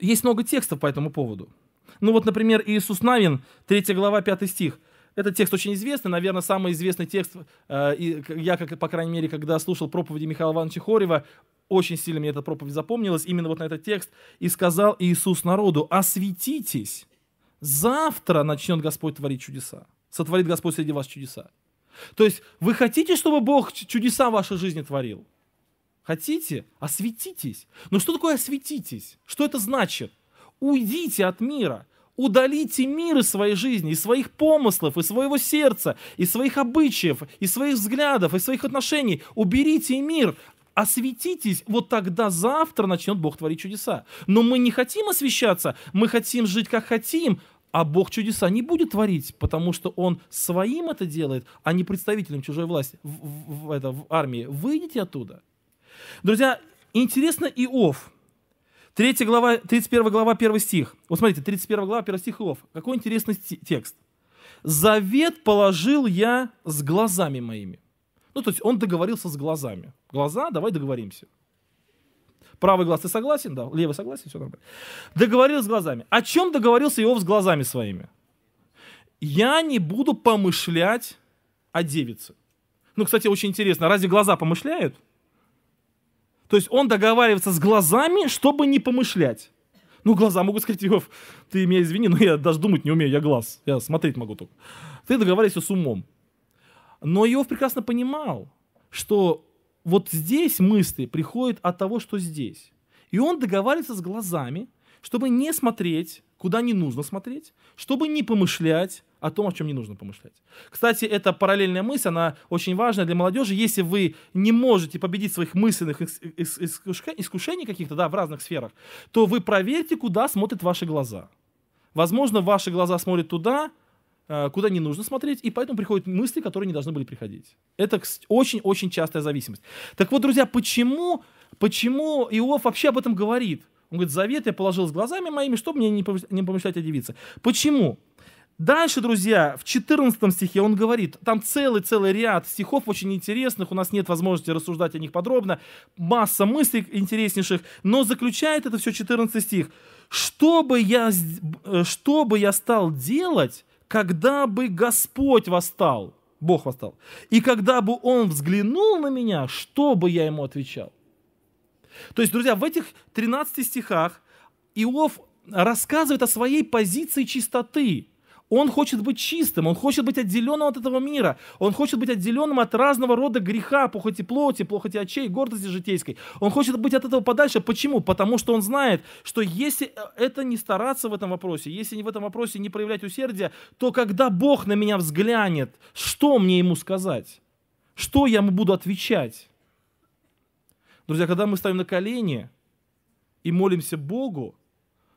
Есть много текстов по этому поводу. Ну вот, например, Иисус Навин, 3 глава, 5 стих. Этот текст очень известный, наверное, самый известный текст, э, я, как, по крайней мере, когда слушал проповеди Михаила Ивановича Хорева, очень сильно мне эта проповедь запомнилась, именно вот на этот текст, «И сказал Иисус народу, осветитесь, завтра начнет Господь творить чудеса, сотворит Господь среди вас чудеса». То есть вы хотите, чтобы Бог чудеса в вашей жизни творил? Хотите? Осветитесь. Но что такое осветитесь? Что это значит? Уйдите от мира – Удалите мир из своей жизни, из своих помыслов, из своего сердца, из своих обычаев, из своих взглядов, из своих отношений. Уберите мир, осветитесь, вот тогда завтра начнет Бог творить чудеса. Но мы не хотим освещаться, мы хотим жить как хотим, а Бог чудеса не будет творить, потому что Он своим это делает, а не представителем чужой власти в, в, в, это, в армии. Выйдите оттуда. Друзья, интересно Иов. 3 глава, 31 глава, 1 стих. Вот смотрите, 31 глава, 1 стих Иов. Какой интересный текст. «Завет положил я с глазами моими». Ну, то есть он договорился с глазами. Глаза, давай договоримся. Правый глаз, ты согласен? Да. Левый согласен, все нормально. Договорился с глазами. О чем договорился Иов с глазами своими? Я не буду помышлять о девице. Ну, кстати, очень интересно, разве глаза помышляют? То есть он договаривается с глазами, чтобы не помышлять. Ну, глаза могут сказать, Иов, ты меня извини, но я даже думать не умею, я глаз, я смотреть могу только. Ты договаривайся с умом. Но Иов прекрасно понимал, что вот здесь мысли приходят от того, что здесь. И он договаривается с глазами, чтобы не смотреть, куда не нужно смотреть, чтобы не помышлять, о том, о чем не нужно помышлять. Кстати, эта параллельная мысль, она очень важна для молодежи. Если вы не можете победить своих мысленных искушений каких-то, да, в разных сферах, то вы проверьте, куда смотрят ваши глаза. Возможно, ваши глаза смотрят туда, э, куда не нужно смотреть, и поэтому приходят мысли, которые не должны были приходить. Это очень-очень частая зависимость. Так вот, друзья, почему, почему Иов вообще об этом говорит? Он говорит, завет я положил с глазами моими, чтобы мне не помышлять о девице. Почему? Дальше, друзья, в 14 стихе он говорит, там целый-целый ряд стихов очень интересных, у нас нет возможности рассуждать о них подробно, масса мыслей интереснейших, но заключает это все 14 стих. «Что бы я, э, что бы я стал делать, когда бы Господь восстал?» Бог восстал. «И когда бы Он взглянул на меня, что бы я Ему отвечал?» То есть, друзья, в этих 13 стихах Иов рассказывает о своей позиции чистоты – он хочет быть чистым, он хочет быть отделенным от этого мира, он хочет быть отделенным от разного рода греха, похоти плоти, плохоти очей, гордости житейской. Он хочет быть от этого подальше. Почему? Потому что он знает, что если э, это не стараться в этом вопросе, если в этом вопросе не проявлять усердия, то когда Бог на меня взглянет, что мне ему сказать? Что я ему буду отвечать? Друзья, когда мы ставим на колени и молимся Богу,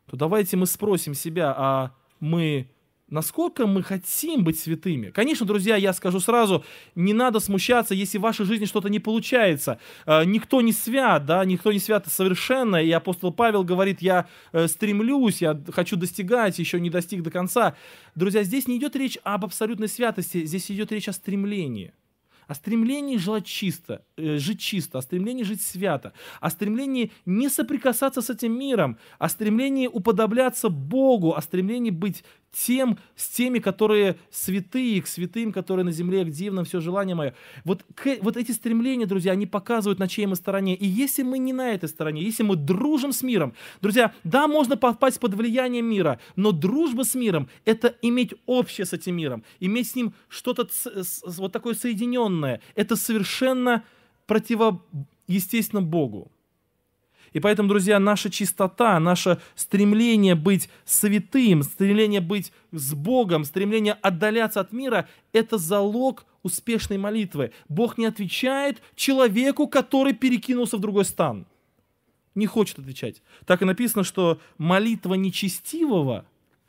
то давайте мы спросим себя, а мы насколько мы хотим быть святыми. Конечно, друзья, я скажу сразу, не надо смущаться, если в вашей жизни что-то не получается. Э, никто не свят, да, никто не свят совершенно, и апостол Павел говорит, я э, стремлюсь, я хочу достигать, еще не достиг до конца. Друзья, здесь не идет речь об абсолютной святости, здесь идет речь о стремлении о стремлении желать чисто, э, жить чисто, о стремлении жить свято, о стремлении не соприкасаться с этим миром, о стремлении уподобляться Богу, о стремлении быть тем, с теми, которые святые, к святым, которые на земле, к дивным, все желание мое. Вот, к, вот эти стремления, друзья, они показывают, на чьей мы стороне. И если мы не на этой стороне, если мы дружим с миром, друзья, да, можно попасть под влияние мира, но дружба с миром – это иметь общее с этим миром, иметь с ним что-то вот такое соединенное. Это совершенно противоестественно Богу. И поэтому, друзья, наша чистота, наше стремление быть святым, стремление быть с Богом, стремление отдаляться от мира – это залог успешной молитвы. Бог не отвечает человеку, который перекинулся в другой стан. Не хочет отвечать. Так и написано, что молитва нечестивого,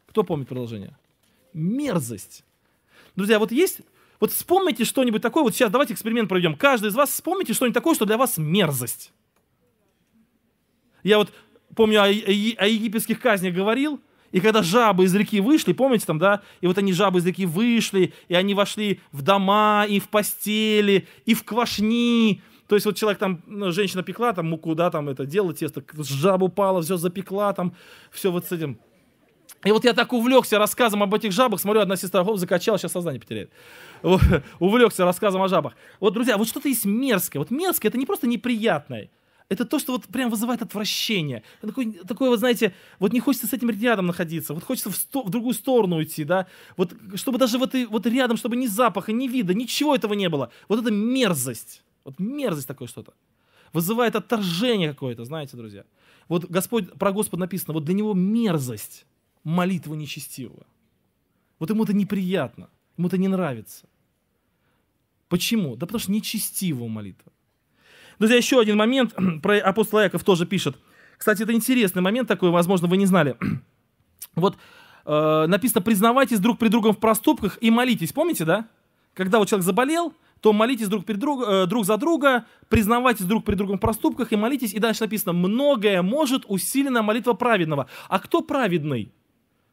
кто помнит продолжение? Мерзость. Друзья, вот есть вот вспомните что-нибудь такое, вот сейчас давайте эксперимент проведем. Каждый из вас вспомните что-нибудь такое, что для вас мерзость. Я вот помню о, о, египетских казнях говорил, и когда жабы из реки вышли, помните там, да? И вот они, жабы из реки, вышли, и они вошли в дома, и в постели, и в квашни. То есть вот человек там, ну, женщина пекла там муку, да, там это дело, тесто, жаба упала, все запекла там, все вот с этим. И вот я так увлекся рассказом об этих жабах, смотрю, одна сестра, хоп, закачала, сейчас сознание потеряет. увлекся рассказом о жабах. Вот, друзья, вот что-то есть мерзкое. Вот мерзкое, это не просто неприятное это то, что вот прям вызывает отвращение. Такое, такое вот, знаете, вот не хочется с этим рядом находиться, вот хочется в, сто, в другую сторону уйти, да, вот чтобы даже вот, и, вот рядом, чтобы ни запаха, ни вида, ничего этого не было. Вот это мерзость, вот мерзость такое что-то. Вызывает отторжение какое-то, знаете, друзья. Вот Господь, про Господа написано, вот для него мерзость молитва нечестивого. Вот ему это неприятно, ему это не нравится. Почему? Да потому что нечестивого молитва. Друзья, еще один момент, про апостол Яков тоже пишет. Кстати, это интересный момент такой, возможно, вы не знали. Вот э, написано «признавайтесь друг при другом в проступках и молитесь». Помните, да? Когда вот человек заболел, то молитесь друг, перед друг, э, друг за друга, признавайтесь друг при другом в проступках и молитесь. И дальше написано «многое может усилена молитва праведного». А кто праведный?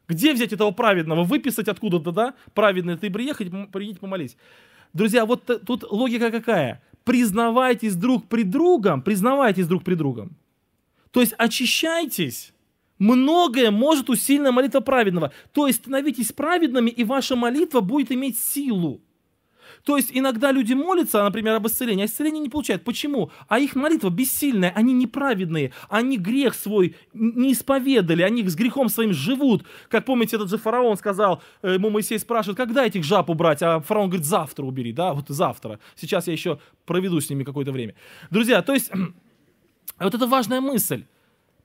Где взять этого праведного? Выписать откуда-то, да? Праведный ты приехать, приедь помолись. Друзья, вот э, тут логика какая? признавайтесь друг при другом, признавайтесь друг при другом. То есть очищайтесь. Многое может усильная молитва праведного. То есть становитесь праведными, и ваша молитва будет иметь силу. То есть иногда люди молятся, а, например, об исцелении, а исцеление не получают. Почему? А их молитва бессильная, они неправедные, они грех свой не исповедали, они с грехом своим живут. Как помните, этот же фараон сказал, э, ему Моисей спрашивает, когда этих жаб убрать? А фараон говорит, завтра убери, да, вот завтра. Сейчас я еще проведу с ними какое-то время. Друзья, то есть вот это важная мысль.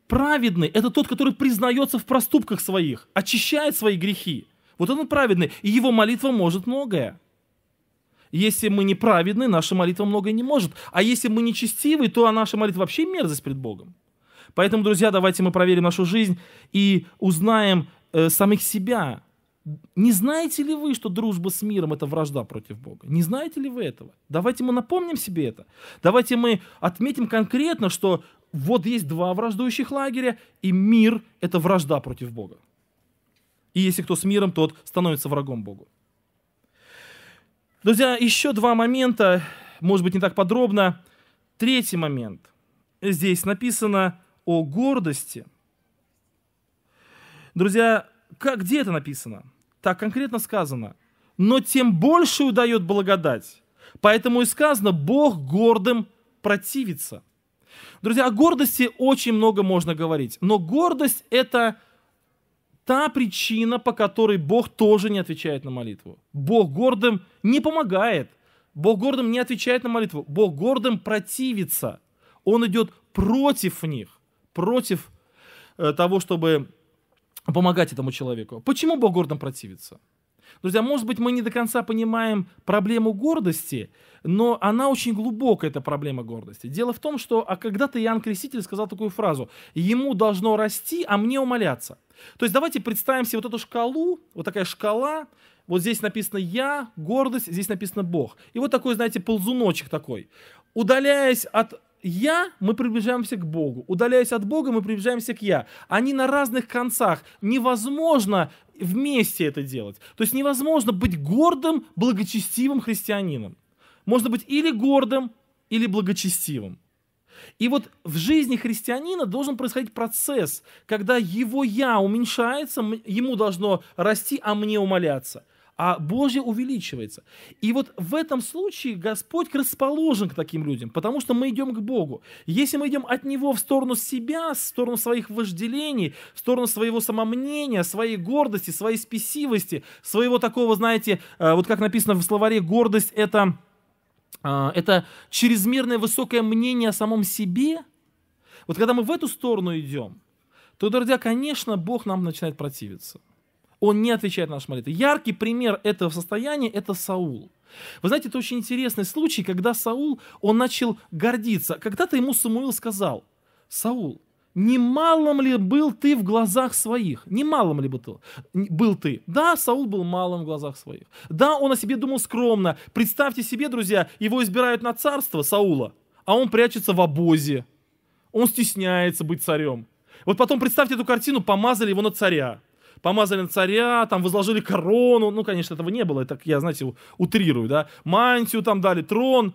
Праведный – это тот, который признается в проступках своих, очищает свои грехи. Вот он праведный, и его молитва может многое. Если мы неправедны, наша молитва многое не может. А если мы нечестивы, то а наша молитва вообще мерзость пред Богом. Поэтому, друзья, давайте мы проверим нашу жизнь и узнаем э, самих себя. Не знаете ли вы, что дружба с миром – это вражда против Бога? Не знаете ли вы этого? Давайте мы напомним себе это. Давайте мы отметим конкретно, что вот есть два враждующих лагеря, и мир – это вражда против Бога. И если кто с миром, тот становится врагом Богу. Друзья, еще два момента, может быть, не так подробно. Третий момент. Здесь написано о гордости. Друзья, как, где это написано? Так конкретно сказано. Но тем больше дает благодать. Поэтому и сказано, Бог гордым противится. Друзья, о гордости очень много можно говорить. Но гордость – это та причина, по которой Бог тоже не отвечает на молитву. Бог гордым не помогает. Бог гордым не отвечает на молитву. Бог гордым противится. Он идет против них, против э, того, чтобы помогать этому человеку. Почему Бог гордым противится? Друзья, может быть, мы не до конца понимаем проблему гордости, но она очень глубокая, эта проблема гордости. Дело в том, что а когда-то Иоанн Креститель сказал такую фразу «Ему должно расти, а мне умоляться». То есть давайте представим себе вот эту шкалу, вот такая шкала, вот здесь написано «я», гордость, здесь написано «бог». И вот такой, знаете, ползуночек такой. Удаляясь от я, мы приближаемся к Богу. Удаляясь от Бога, мы приближаемся к я. Они на разных концах. Невозможно вместе это делать. То есть невозможно быть гордым, благочестивым христианином. Можно быть или гордым, или благочестивым. И вот в жизни христианина должен происходить процесс, когда его «я» уменьшается, ему должно расти, а мне умоляться – а Божье увеличивается. И вот в этом случае Господь расположен к таким людям, потому что мы идем к Богу. Если мы идем от Него в сторону себя, в сторону своих вожделений, в сторону своего самомнения, своей гордости, своей спесивости, своего такого, знаете, э, вот как написано в словаре, гордость это, э, это чрезмерное высокое мнение о самом себе. Вот когда мы в эту сторону идем, то, друзья, конечно, Бог нам начинает противиться. Он не отвечает нашим молитвам. Яркий пример этого состояния – это Саул. Вы знаете, это очень интересный случай, когда Саул, он начал гордиться. Когда-то ему Самуил сказал, «Саул, немалым ли был ты в глазах своих? Немалым ли был ты? был ты? Да, Саул был малым в глазах своих. Да, он о себе думал скромно. Представьте себе, друзья, его избирают на царство Саула, а он прячется в обозе. Он стесняется быть царем. Вот потом представьте эту картину, помазали его на царя помазали на царя, там возложили корону, ну, конечно, этого не было, так я, знаете, утрирую, да, мантию там дали, трон.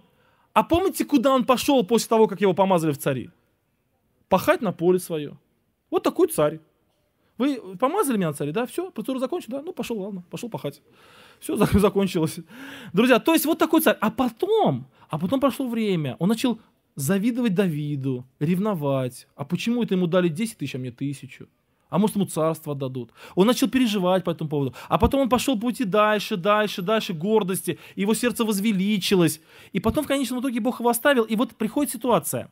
А помните, куда он пошел после того, как его помазали в цари? Пахать на поле свое. Вот такой царь. Вы помазали меня на царя, да, все, процедура закончена, да, ну, пошел, ладно, пошел пахать. Все, закончилось. Друзья, то есть вот такой царь. А потом, а потом прошло время, он начал завидовать Давиду, ревновать. А почему это ему дали 10 тысяч, а мне тысячу? а может ему царство дадут. Он начал переживать по этому поводу. А потом он пошел пути дальше, дальше, дальше гордости, его сердце возвеличилось. И потом в конечном итоге Бог его оставил, и вот приходит ситуация.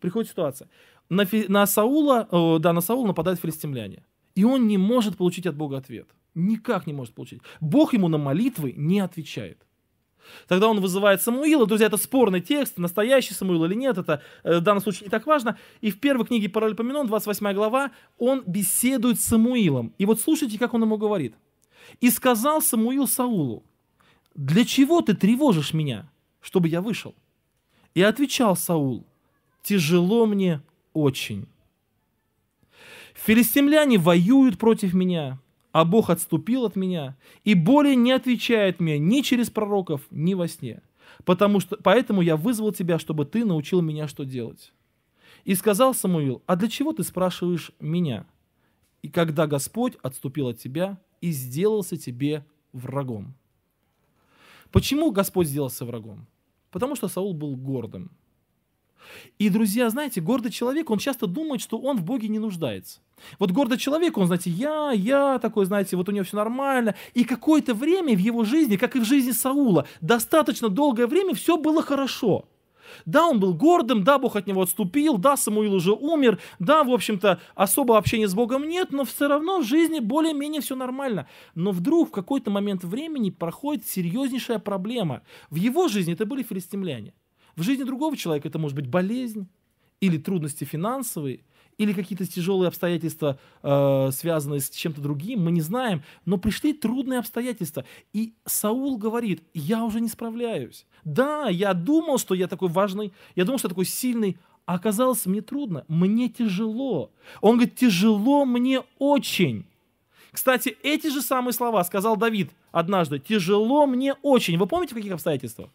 Приходит ситуация. На, Фи, на Саула, э, да, на Саула нападают филистимляне. И он не может получить от Бога ответ. Никак не может получить. Бог ему на молитвы не отвечает. Тогда он вызывает Самуила. Друзья, это спорный текст, настоящий Самуил или нет, это э, в данном случае не так важно. И в первой книге Паралипоменон, 28 глава, он беседует с Самуилом. И вот слушайте, как он ему говорит. «И сказал Самуил Саулу, для чего ты тревожишь меня, чтобы я вышел?» И отвечал Саул, «Тяжело мне очень». Филистимляне воюют против меня, а Бог отступил от меня и более не отвечает мне ни через пророков, ни во сне. Потому что, поэтому я вызвал тебя, чтобы ты научил меня, что делать. И сказал Самуил, а для чего ты спрашиваешь меня? И когда Господь отступил от тебя и сделался тебе врагом. Почему Господь сделался врагом? Потому что Саул был гордым. И, друзья, знаете, гордый человек, он часто думает, что он в Боге не нуждается. Вот гордый человек, он, знаете, я, я такой, знаете, вот у него все нормально. И какое-то время в его жизни, как и в жизни Саула, достаточно долгое время все было хорошо. Да, он был гордым, да, Бог от него отступил, да, Самуил уже умер, да, в общем-то, особо общения с Богом нет, но все равно в жизни более-менее все нормально. Но вдруг в какой-то момент времени проходит серьезнейшая проблема. В его жизни это были филистимляне. В жизни другого человека это может быть болезнь или трудности финансовые, или какие-то тяжелые обстоятельства, э, связанные с чем-то другим, мы не знаем, но пришли трудные обстоятельства. И Саул говорит, я уже не справляюсь. Да, я думал, что я такой важный, я думал, что я такой сильный, а оказалось, мне трудно, мне тяжело. Он говорит, тяжело мне очень. Кстати, эти же самые слова сказал Давид однажды. Тяжело мне очень. Вы помните, в каких обстоятельствах?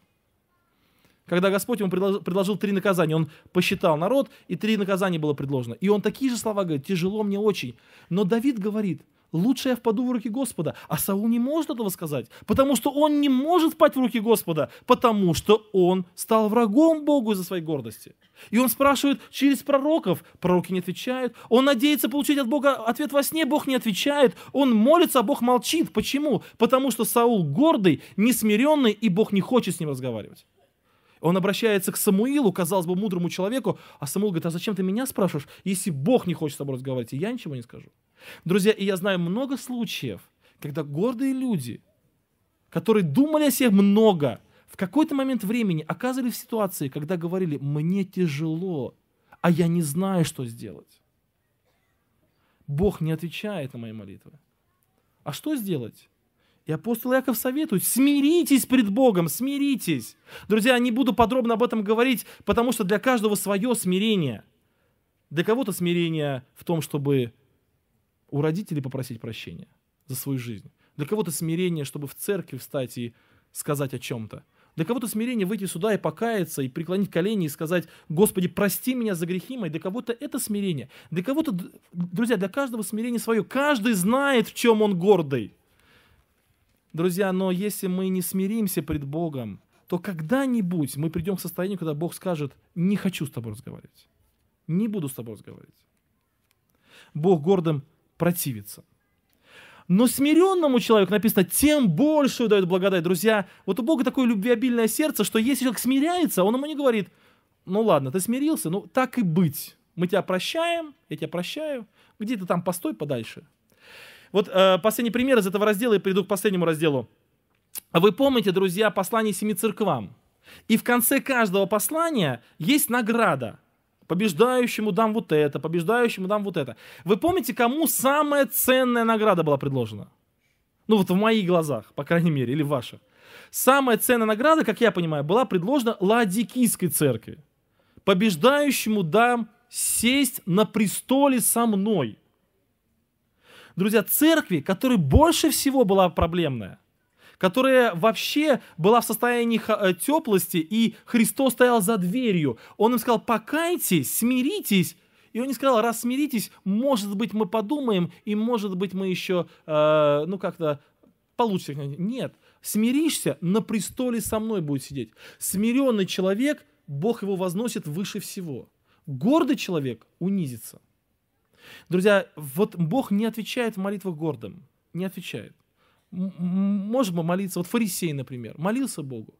когда Господь ему предложил, три наказания. Он посчитал народ, и три наказания было предложено. И он такие же слова говорит, тяжело мне очень. Но Давид говорит, лучше я впаду в руки Господа. А Саул не может этого сказать, потому что он не может впасть в руки Господа, потому что он стал врагом Богу из-за своей гордости. И он спрашивает через пророков, пророки не отвечают. Он надеется получить от Бога ответ во сне, Бог не отвечает. Он молится, а Бог молчит. Почему? Потому что Саул гордый, несмиренный, и Бог не хочет с ним разговаривать. Он обращается к Самуилу, казалось бы, мудрому человеку, а Самуил говорит, а зачем ты меня спрашиваешь, если Бог не хочет с тобой разговаривать, и я ничего не скажу. Друзья, и я знаю много случаев, когда гордые люди, которые думали о себе много, в какой-то момент времени оказывались в ситуации, когда говорили, мне тяжело, а я не знаю, что сделать. Бог не отвечает на мои молитвы. А что сделать? И апостол Яков советует, смиритесь пред Богом, смиритесь. Друзья, не буду подробно об этом говорить, потому что для каждого свое смирение. Для кого-то смирение в том, чтобы у родителей попросить прощения за свою жизнь. Для кого-то смирение, чтобы в церкви встать и сказать о чем-то. Для кого-то смирение выйти сюда и покаяться, и преклонить колени и сказать, Господи, прости меня за грехи мои. Для кого-то это смирение. Для кого-то, друзья, для каждого смирение свое. Каждый знает, в чем он гордый. Друзья, но если мы не смиримся пред Богом, то когда-нибудь мы придем к состоянию, когда Бог скажет, не хочу с тобой разговаривать, не буду с тобой разговаривать. Бог гордым противится. Но смиренному человеку написано, тем большую дает благодать. Друзья, вот у Бога такое любвеобильное сердце, что если человек смиряется, он ему не говорит, ну ладно, ты смирился, ну так и быть. Мы тебя прощаем, я тебя прощаю, где-то там постой подальше – вот э, последний пример из этого раздела, и перейду к последнему разделу. А вы помните, друзья, послание семи церквам? И в конце каждого послания есть награда. Побеждающему дам вот это, побеждающему дам вот это. Вы помните, кому самая ценная награда была предложена? Ну вот в моих глазах, по крайней мере, или в ваших. Самая ценная награда, как я понимаю, была предложена Ладикийской церкви. Побеждающему дам сесть на престоле со мной друзья, церкви, которая больше всего была проблемная, которая вообще была в состоянии э, теплости, и Христос стоял за дверью. Он им сказал, покайтесь, смиритесь, и он не сказал, раз смиритесь, может быть, мы подумаем, и может быть, мы еще, э, ну, как-то получше». Нет, смиришься, на престоле со мной будет сидеть. Смиренный человек, Бог его возносит выше всего. Гордый человек унизится. Друзья, вот Бог не отвечает в молитвах гордым, не отвечает. Можем молиться, вот фарисей, например, молился Богу.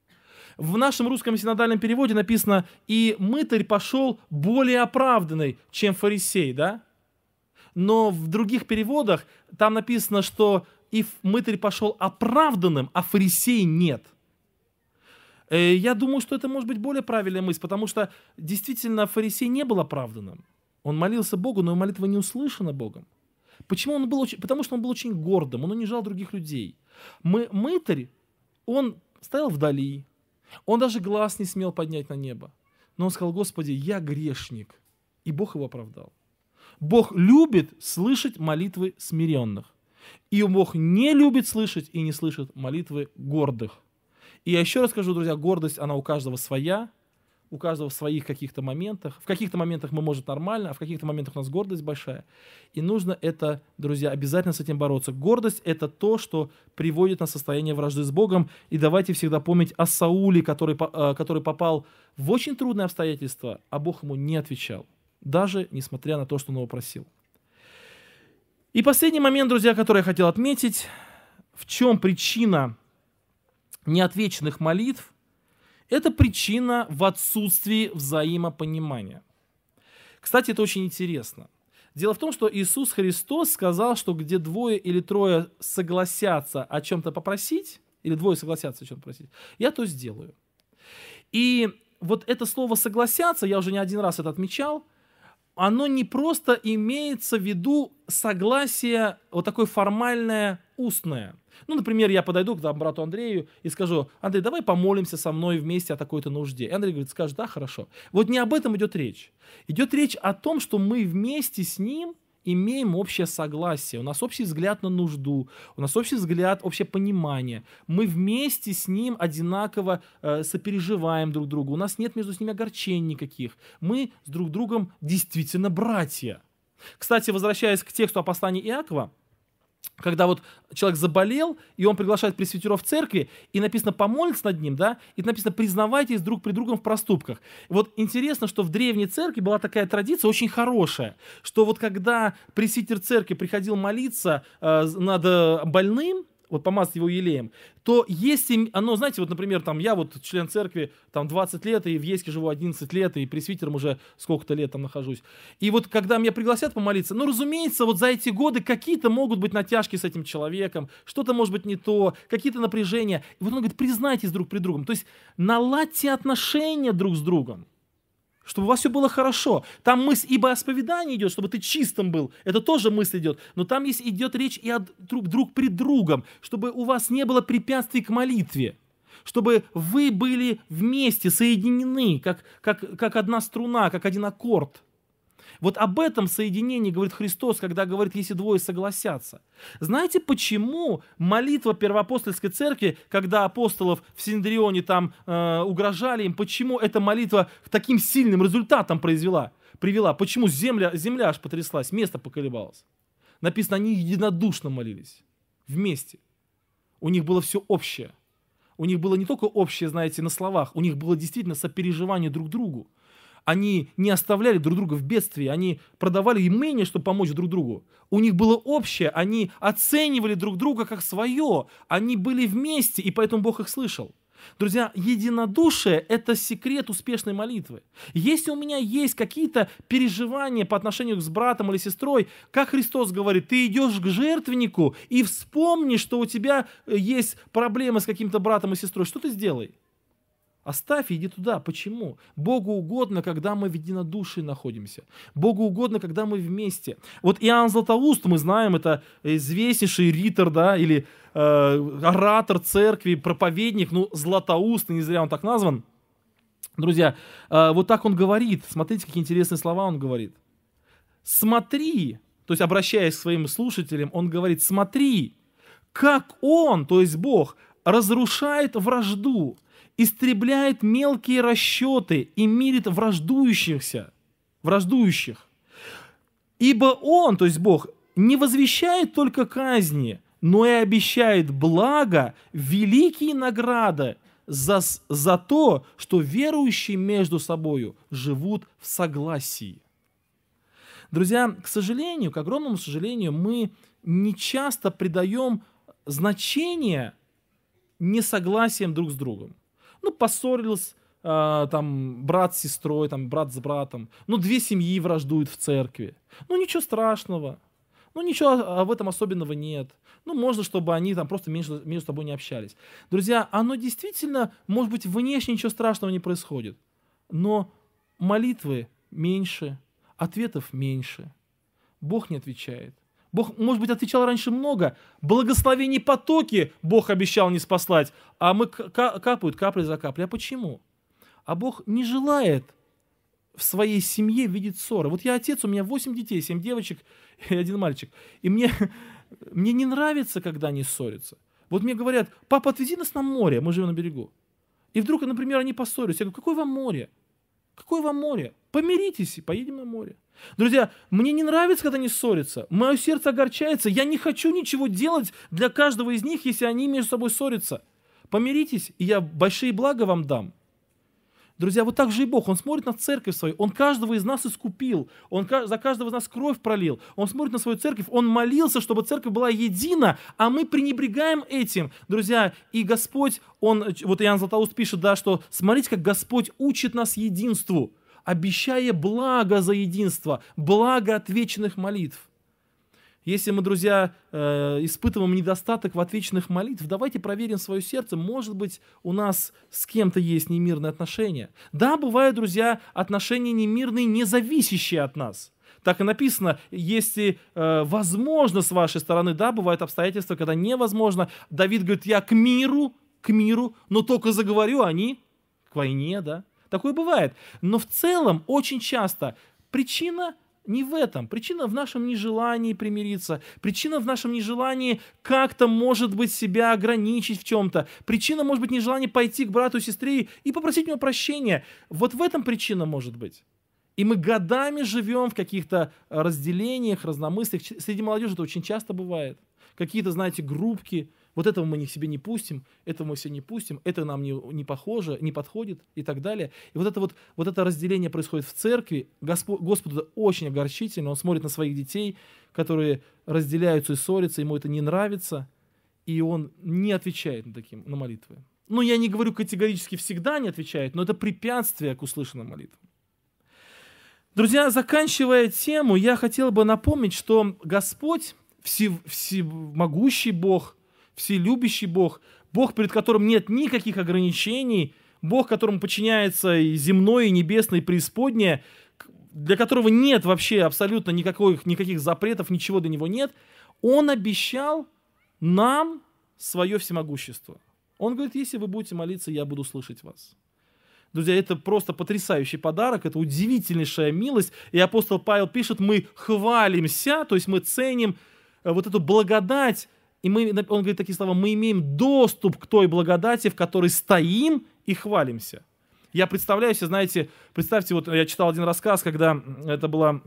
В нашем русском синодальном переводе написано «И мытарь пошел более оправданный, чем фарисей», да? Но в других переводах там написано, что «И мытарь пошел оправданным, а фарисей нет». Э, я думаю, что это может быть более правильная мысль, потому что действительно фарисей не был оправданным. Он молился Богу, но его молитва не услышана Богом. Почему он был очень... Потому что он был очень гордым, он унижал других людей. Мы, мытарь, он стоял вдали, он даже глаз не смел поднять на небо. Но он сказал, Господи, я грешник. И Бог его оправдал. Бог любит слышать молитвы смиренных. И Бог не любит слышать и не слышит молитвы гордых. И я еще раз скажу, друзья, гордость, она у каждого своя каждого в своих каких-то моментах. В каких-то моментах мы, может, нормально, а в каких-то моментах у нас гордость большая. И нужно это, друзья, обязательно с этим бороться. Гордость — это то, что приводит нас в состояние вражды с Богом. И давайте всегда помнить о Сауле, который, э, который попал в очень трудные обстоятельства, а Бог ему не отвечал, даже несмотря на то, что он его просил. И последний момент, друзья, который я хотел отметить, в чем причина неотвеченных молитв — это причина в отсутствии взаимопонимания. Кстати, это очень интересно. Дело в том, что Иисус Христос сказал, что где двое или трое согласятся о чем-то попросить, или двое согласятся о чем-то попросить, я то сделаю. И вот это слово «согласятся», я уже не один раз это отмечал, оно не просто имеется в виду согласие вот такое формальное, устное. Ну, например, я подойду к там, брату Андрею и скажу, Андрей, давай помолимся со мной вместе о такой-то нужде. И Андрей говорит, скажет, да, хорошо. Вот не об этом идет речь. Идет речь о том, что мы вместе с ним имеем общее согласие, у нас общий взгляд на нужду, у нас общий взгляд, общее понимание. Мы вместе с ним одинаково э, сопереживаем друг другу, у нас нет между ними огорчений никаких. Мы с друг другом действительно братья. Кстати, возвращаясь к тексту о послании Иакова, когда вот человек заболел, и он приглашает пресвитеров в церкви, и написано «помолится над ним», да, и написано «признавайтесь друг при другом в проступках». Вот интересно, что в древней церкви была такая традиция очень хорошая, что вот когда пресвитер церкви приходил молиться э, над э, больным, вот помазать его елеем, то если оно, знаете, вот, например, там я вот член церкви там 20 лет, и в Ейске живу 11 лет, и пресвитером уже сколько-то лет там нахожусь. И вот когда меня пригласят помолиться, ну, разумеется, вот за эти годы какие-то могут быть натяжки с этим человеком, что-то может быть не то, какие-то напряжения. И вот он говорит, признайтесь друг при другом. То есть наладьте отношения друг с другом чтобы у вас все было хорошо. Там мысль и исповедание идет, чтобы ты чистым был. Это тоже мысль идет. Но там есть, идет речь и о друг, друг при другом, чтобы у вас не было препятствий к молитве. Чтобы вы были вместе, соединены, как, как, как одна струна, как один аккорд. Вот об этом соединении говорит Христос, когда говорит, если двое согласятся. Знаете, почему молитва первоапостольской церкви, когда апостолов в Синдрионе там э, угрожали им, почему эта молитва таким сильным результатом произвела, привела? Почему земля, земля аж потряслась, место поколебалось? Написано, они единодушно молились, вместе. У них было все общее. У них было не только общее, знаете, на словах, у них было действительно сопереживание друг другу. Они не оставляли друг друга в бедствии, они продавали имение, чтобы помочь друг другу. У них было общее, они оценивали друг друга как свое, они были вместе, и поэтому Бог их слышал. Друзья, единодушие – это секрет успешной молитвы. Если у меня есть какие-то переживания по отношению с братом или сестрой, как Христос говорит, ты идешь к жертвеннику и вспомни, что у тебя э, есть проблемы с каким-то братом и сестрой, что ты сделаешь? Оставь, иди туда. Почему? Богу угодно, когда мы в единодушии находимся. Богу угодно, когда мы вместе. Вот Иоанн Златоуст, мы знаем, это известнейший ритор, да, или э, оратор церкви, проповедник, ну, Златоуст, не зря он так назван. Друзья, э, вот так он говорит, смотрите, какие интересные слова он говорит. Смотри, то есть обращаясь к своим слушателям, он говорит, смотри, как он, то есть Бог, разрушает вражду, истребляет мелкие расчеты и мирит враждующихся, враждующих. Ибо Он, то есть Бог, не возвещает только казни, но и обещает благо, великие награды за, за то, что верующие между собою живут в согласии. Друзья, к сожалению, к огромному сожалению, мы не часто придаем значение несогласиям друг с другом ну, поссорились, э, а, там, брат с сестрой, там, брат с братом. Ну, две семьи враждуют в церкви. Ну, ничего страшного. Ну, ничего а, в этом особенного нет. Ну, можно, чтобы они там просто меньше, между тобой не общались. Друзья, оно действительно, может быть, внешне ничего страшного не происходит. Но молитвы меньше, ответов меньше. Бог не отвечает. Бог, может быть, отвечал раньше много. Благословений потоки Бог обещал не спаслать, а мы капают капли за каплей. А почему? А Бог не желает в своей семье видеть ссоры. Вот я отец, у меня 8 детей, 7 девочек и один мальчик. И мне, мне не нравится, когда они ссорятся. Вот мне говорят, папа, отвези нас на море, мы живем на берегу. И вдруг, например, они поссорились. Я говорю, какое вам море? Какое вам море? Помиритесь и поедем на море. Друзья, мне не нравится, когда они ссорятся. Мое сердце огорчается. Я не хочу ничего делать для каждого из них, если они между собой ссорятся. Помиритесь, и я большие блага вам дам. Друзья, вот так же и Бог. Он смотрит на церковь свою. Он каждого из нас искупил. Он за каждого из нас кровь пролил. Он смотрит на свою церковь. Он молился, чтобы церковь была едина, а мы пренебрегаем этим. Друзья, и Господь, он, вот Иоанн Златоуст пишет, да, что смотрите, как Господь учит нас единству, обещая благо за единство, благо отвеченных молитв. Если мы, друзья, э, испытываем недостаток в отвеченных молитв, давайте проверим свое сердце. Может быть, у нас с кем-то есть немирные отношения. Да, бывают, друзья, отношения немирные, не зависящие от нас. Так и написано, если э, возможно с вашей стороны, да, бывают обстоятельства, когда невозможно. Давид говорит, я к миру, к миру, но только заговорю, а они к войне, да. Такое бывает. Но в целом очень часто причина не в этом. Причина в нашем нежелании примириться. Причина в нашем нежелании как-то, может быть, себя ограничить в чем-то. Причина, может быть, нежелание пойти к брату и сестре и попросить у него прощения. Вот в этом причина может быть. И мы годами живем в каких-то э, разделениях, разномыслиях. Среди молодежи это очень часто бывает. Какие-то, знаете, группки, вот этого мы не себе не пустим, этого мы себе не пустим, это нам не, не похоже, не подходит и так далее. И вот это вот, вот это разделение происходит в церкви. Господь, Господу это очень огорчительно. Он смотрит на своих детей, которые разделяются и ссорятся, ему это не нравится, и он не отвечает на, таким, на молитвы. Ну, я не говорю категорически всегда не отвечает, но это препятствие к услышанным молитвам. Друзья, заканчивая тему, я хотел бы напомнить, что Господь, всемогущий Бог – вселюбящий Бог, Бог, перед которым нет никаких ограничений, Бог, которому подчиняется и земное, и небесное, и преисподнее, для которого нет вообще абсолютно никаких, никаких запретов, ничего до него нет, он обещал нам свое всемогущество. Он говорит, если вы будете молиться, я буду слышать вас. Друзья, это просто потрясающий подарок, это удивительнейшая милость. И апостол Павел пишет, мы хвалимся, то есть мы ценим э, вот эту благодать, и мы, он говорит такие слова, мы имеем доступ к той благодати, в которой стоим и хвалимся. Я представляю себе, знаете, представьте, вот я читал один рассказ, когда это было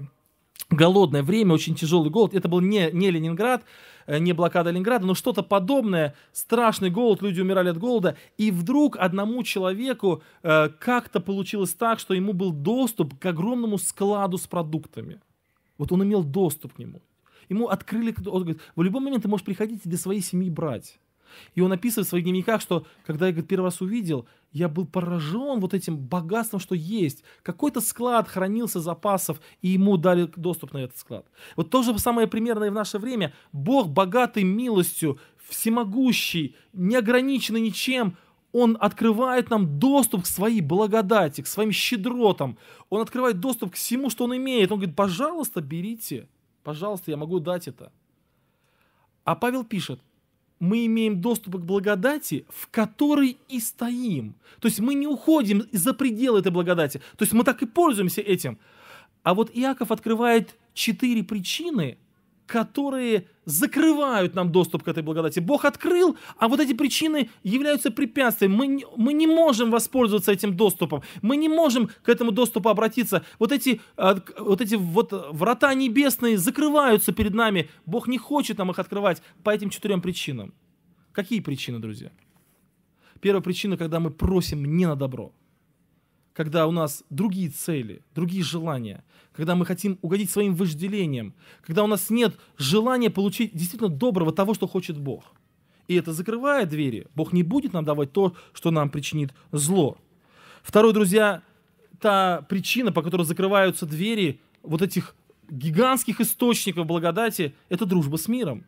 голодное время, очень тяжелый голод. Это был не, не Ленинград, э, не блокада Ленинграда, но что-то подобное. Страшный голод, люди умирали от голода. И вдруг одному человеку э, как-то получилось так, что ему был доступ к огромному складу с продуктами. Вот он имел доступ к нему. Ему открыли, он говорит, в любой момент ты можешь приходить и для своей семьи брать. И он описывает в своих дневниках, что когда я говорит, первый раз увидел, я был поражен вот этим богатством, что есть. Какой-то склад хранился запасов, и ему дали доступ на этот склад. Вот то же самое примерное в наше время. Бог, богатый милостью, всемогущий, не ограниченный ничем, он открывает нам доступ к своей благодати, к своим щедротам. Он открывает доступ к всему, что он имеет. Он говорит, пожалуйста, берите. Пожалуйста, я могу дать это. А Павел пишет, мы имеем доступ к благодати, в которой и стоим. То есть мы не уходим за пределы этой благодати. То есть мы так и пользуемся этим. А вот Иаков открывает четыре причины, которые закрывают нам доступ к этой благодати. Бог открыл, а вот эти причины являются препятствием. Мы, мы не можем воспользоваться этим доступом. Мы не можем к этому доступу обратиться. Вот эти, а, вот эти вот врата небесные закрываются перед нами. Бог не хочет нам их открывать по этим четырем причинам. Какие причины, друзья? Первая причина, когда мы просим не на добро – когда у нас другие цели, другие желания, когда мы хотим угодить своим вожделениям, когда у нас нет желания получить действительно доброго того, что хочет Бог. И это закрывает двери. Бог не будет нам давать то, что нам причинит зло. Второе, друзья, та причина, по которой закрываются двери вот этих гигантских источников благодати, это дружба с миром.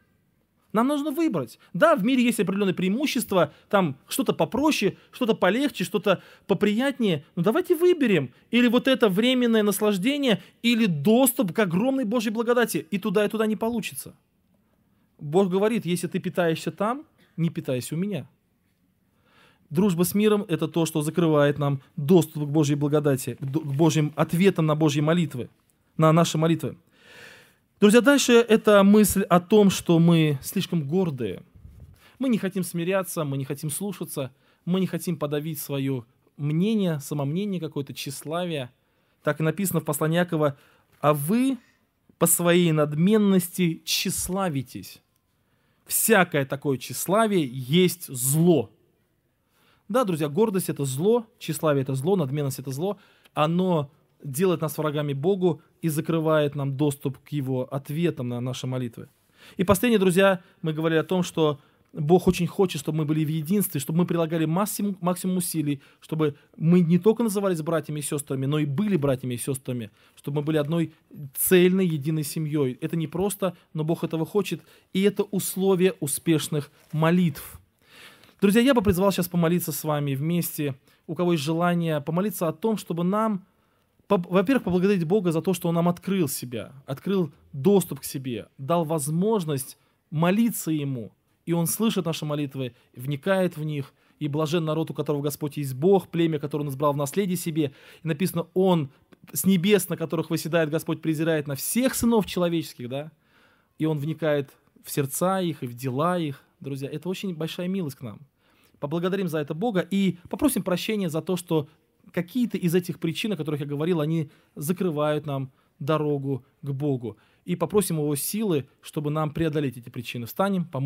Нам нужно выбрать. Да, в мире есть определенные преимущества, там что-то попроще, что-то полегче, что-то поприятнее. Но давайте выберем. Или вот это временное наслаждение, или доступ к огромной Божьей благодати. И туда, и туда не получится. Бог говорит, если ты питаешься там, не питайся у меня. Дружба с миром – это то, что закрывает нам доступ к Божьей благодати, к Божьим ответам на Божьи молитвы, на наши молитвы. Друзья, дальше это мысль о том, что мы слишком гордые. Мы не хотим смиряться, мы не хотим слушаться, мы не хотим подавить свое мнение, самомнение какое-то, тщеславие. Так и написано в послании Якова, «А вы по своей надменности тщеславитесь». Всякое такое тщеславие есть зло. Да, друзья, гордость – это зло, тщеславие – это зло, надменность – это зло. Оно делает нас врагами Богу и закрывает нам доступ к Его ответам на наши молитвы. И последнее, друзья, мы говорили о том, что Бог очень хочет, чтобы мы были в единстве, чтобы мы прилагали максимум, максимум усилий, чтобы мы не только назывались братьями и сестрами, но и были братьями и сестрами, чтобы мы были одной цельной, единой семьей. Это не просто, но Бог этого хочет, и это условие успешных молитв. Друзья, я бы призвал сейчас помолиться с вами вместе, у кого есть желание, помолиться о том, чтобы нам во-первых, поблагодарить Бога за то, что Он нам открыл себя, открыл доступ к себе, дал возможность молиться Ему. И Он слышит наши молитвы, вникает в них. И блажен народ, у которого Господь есть Бог, племя, которое Он избрал в наследие себе. И написано, Он с небес, на которых выседает Господь, презирает на всех сынов человеческих, да? И Он вникает в сердца их и в дела их. Друзья, это очень большая милость к нам поблагодарим за это Бога и попросим прощения за то, что какие-то из этих причин, о которых я говорил, они закрывают нам дорогу к Богу. И попросим Его силы, чтобы нам преодолеть эти причины. Встанем, поможем.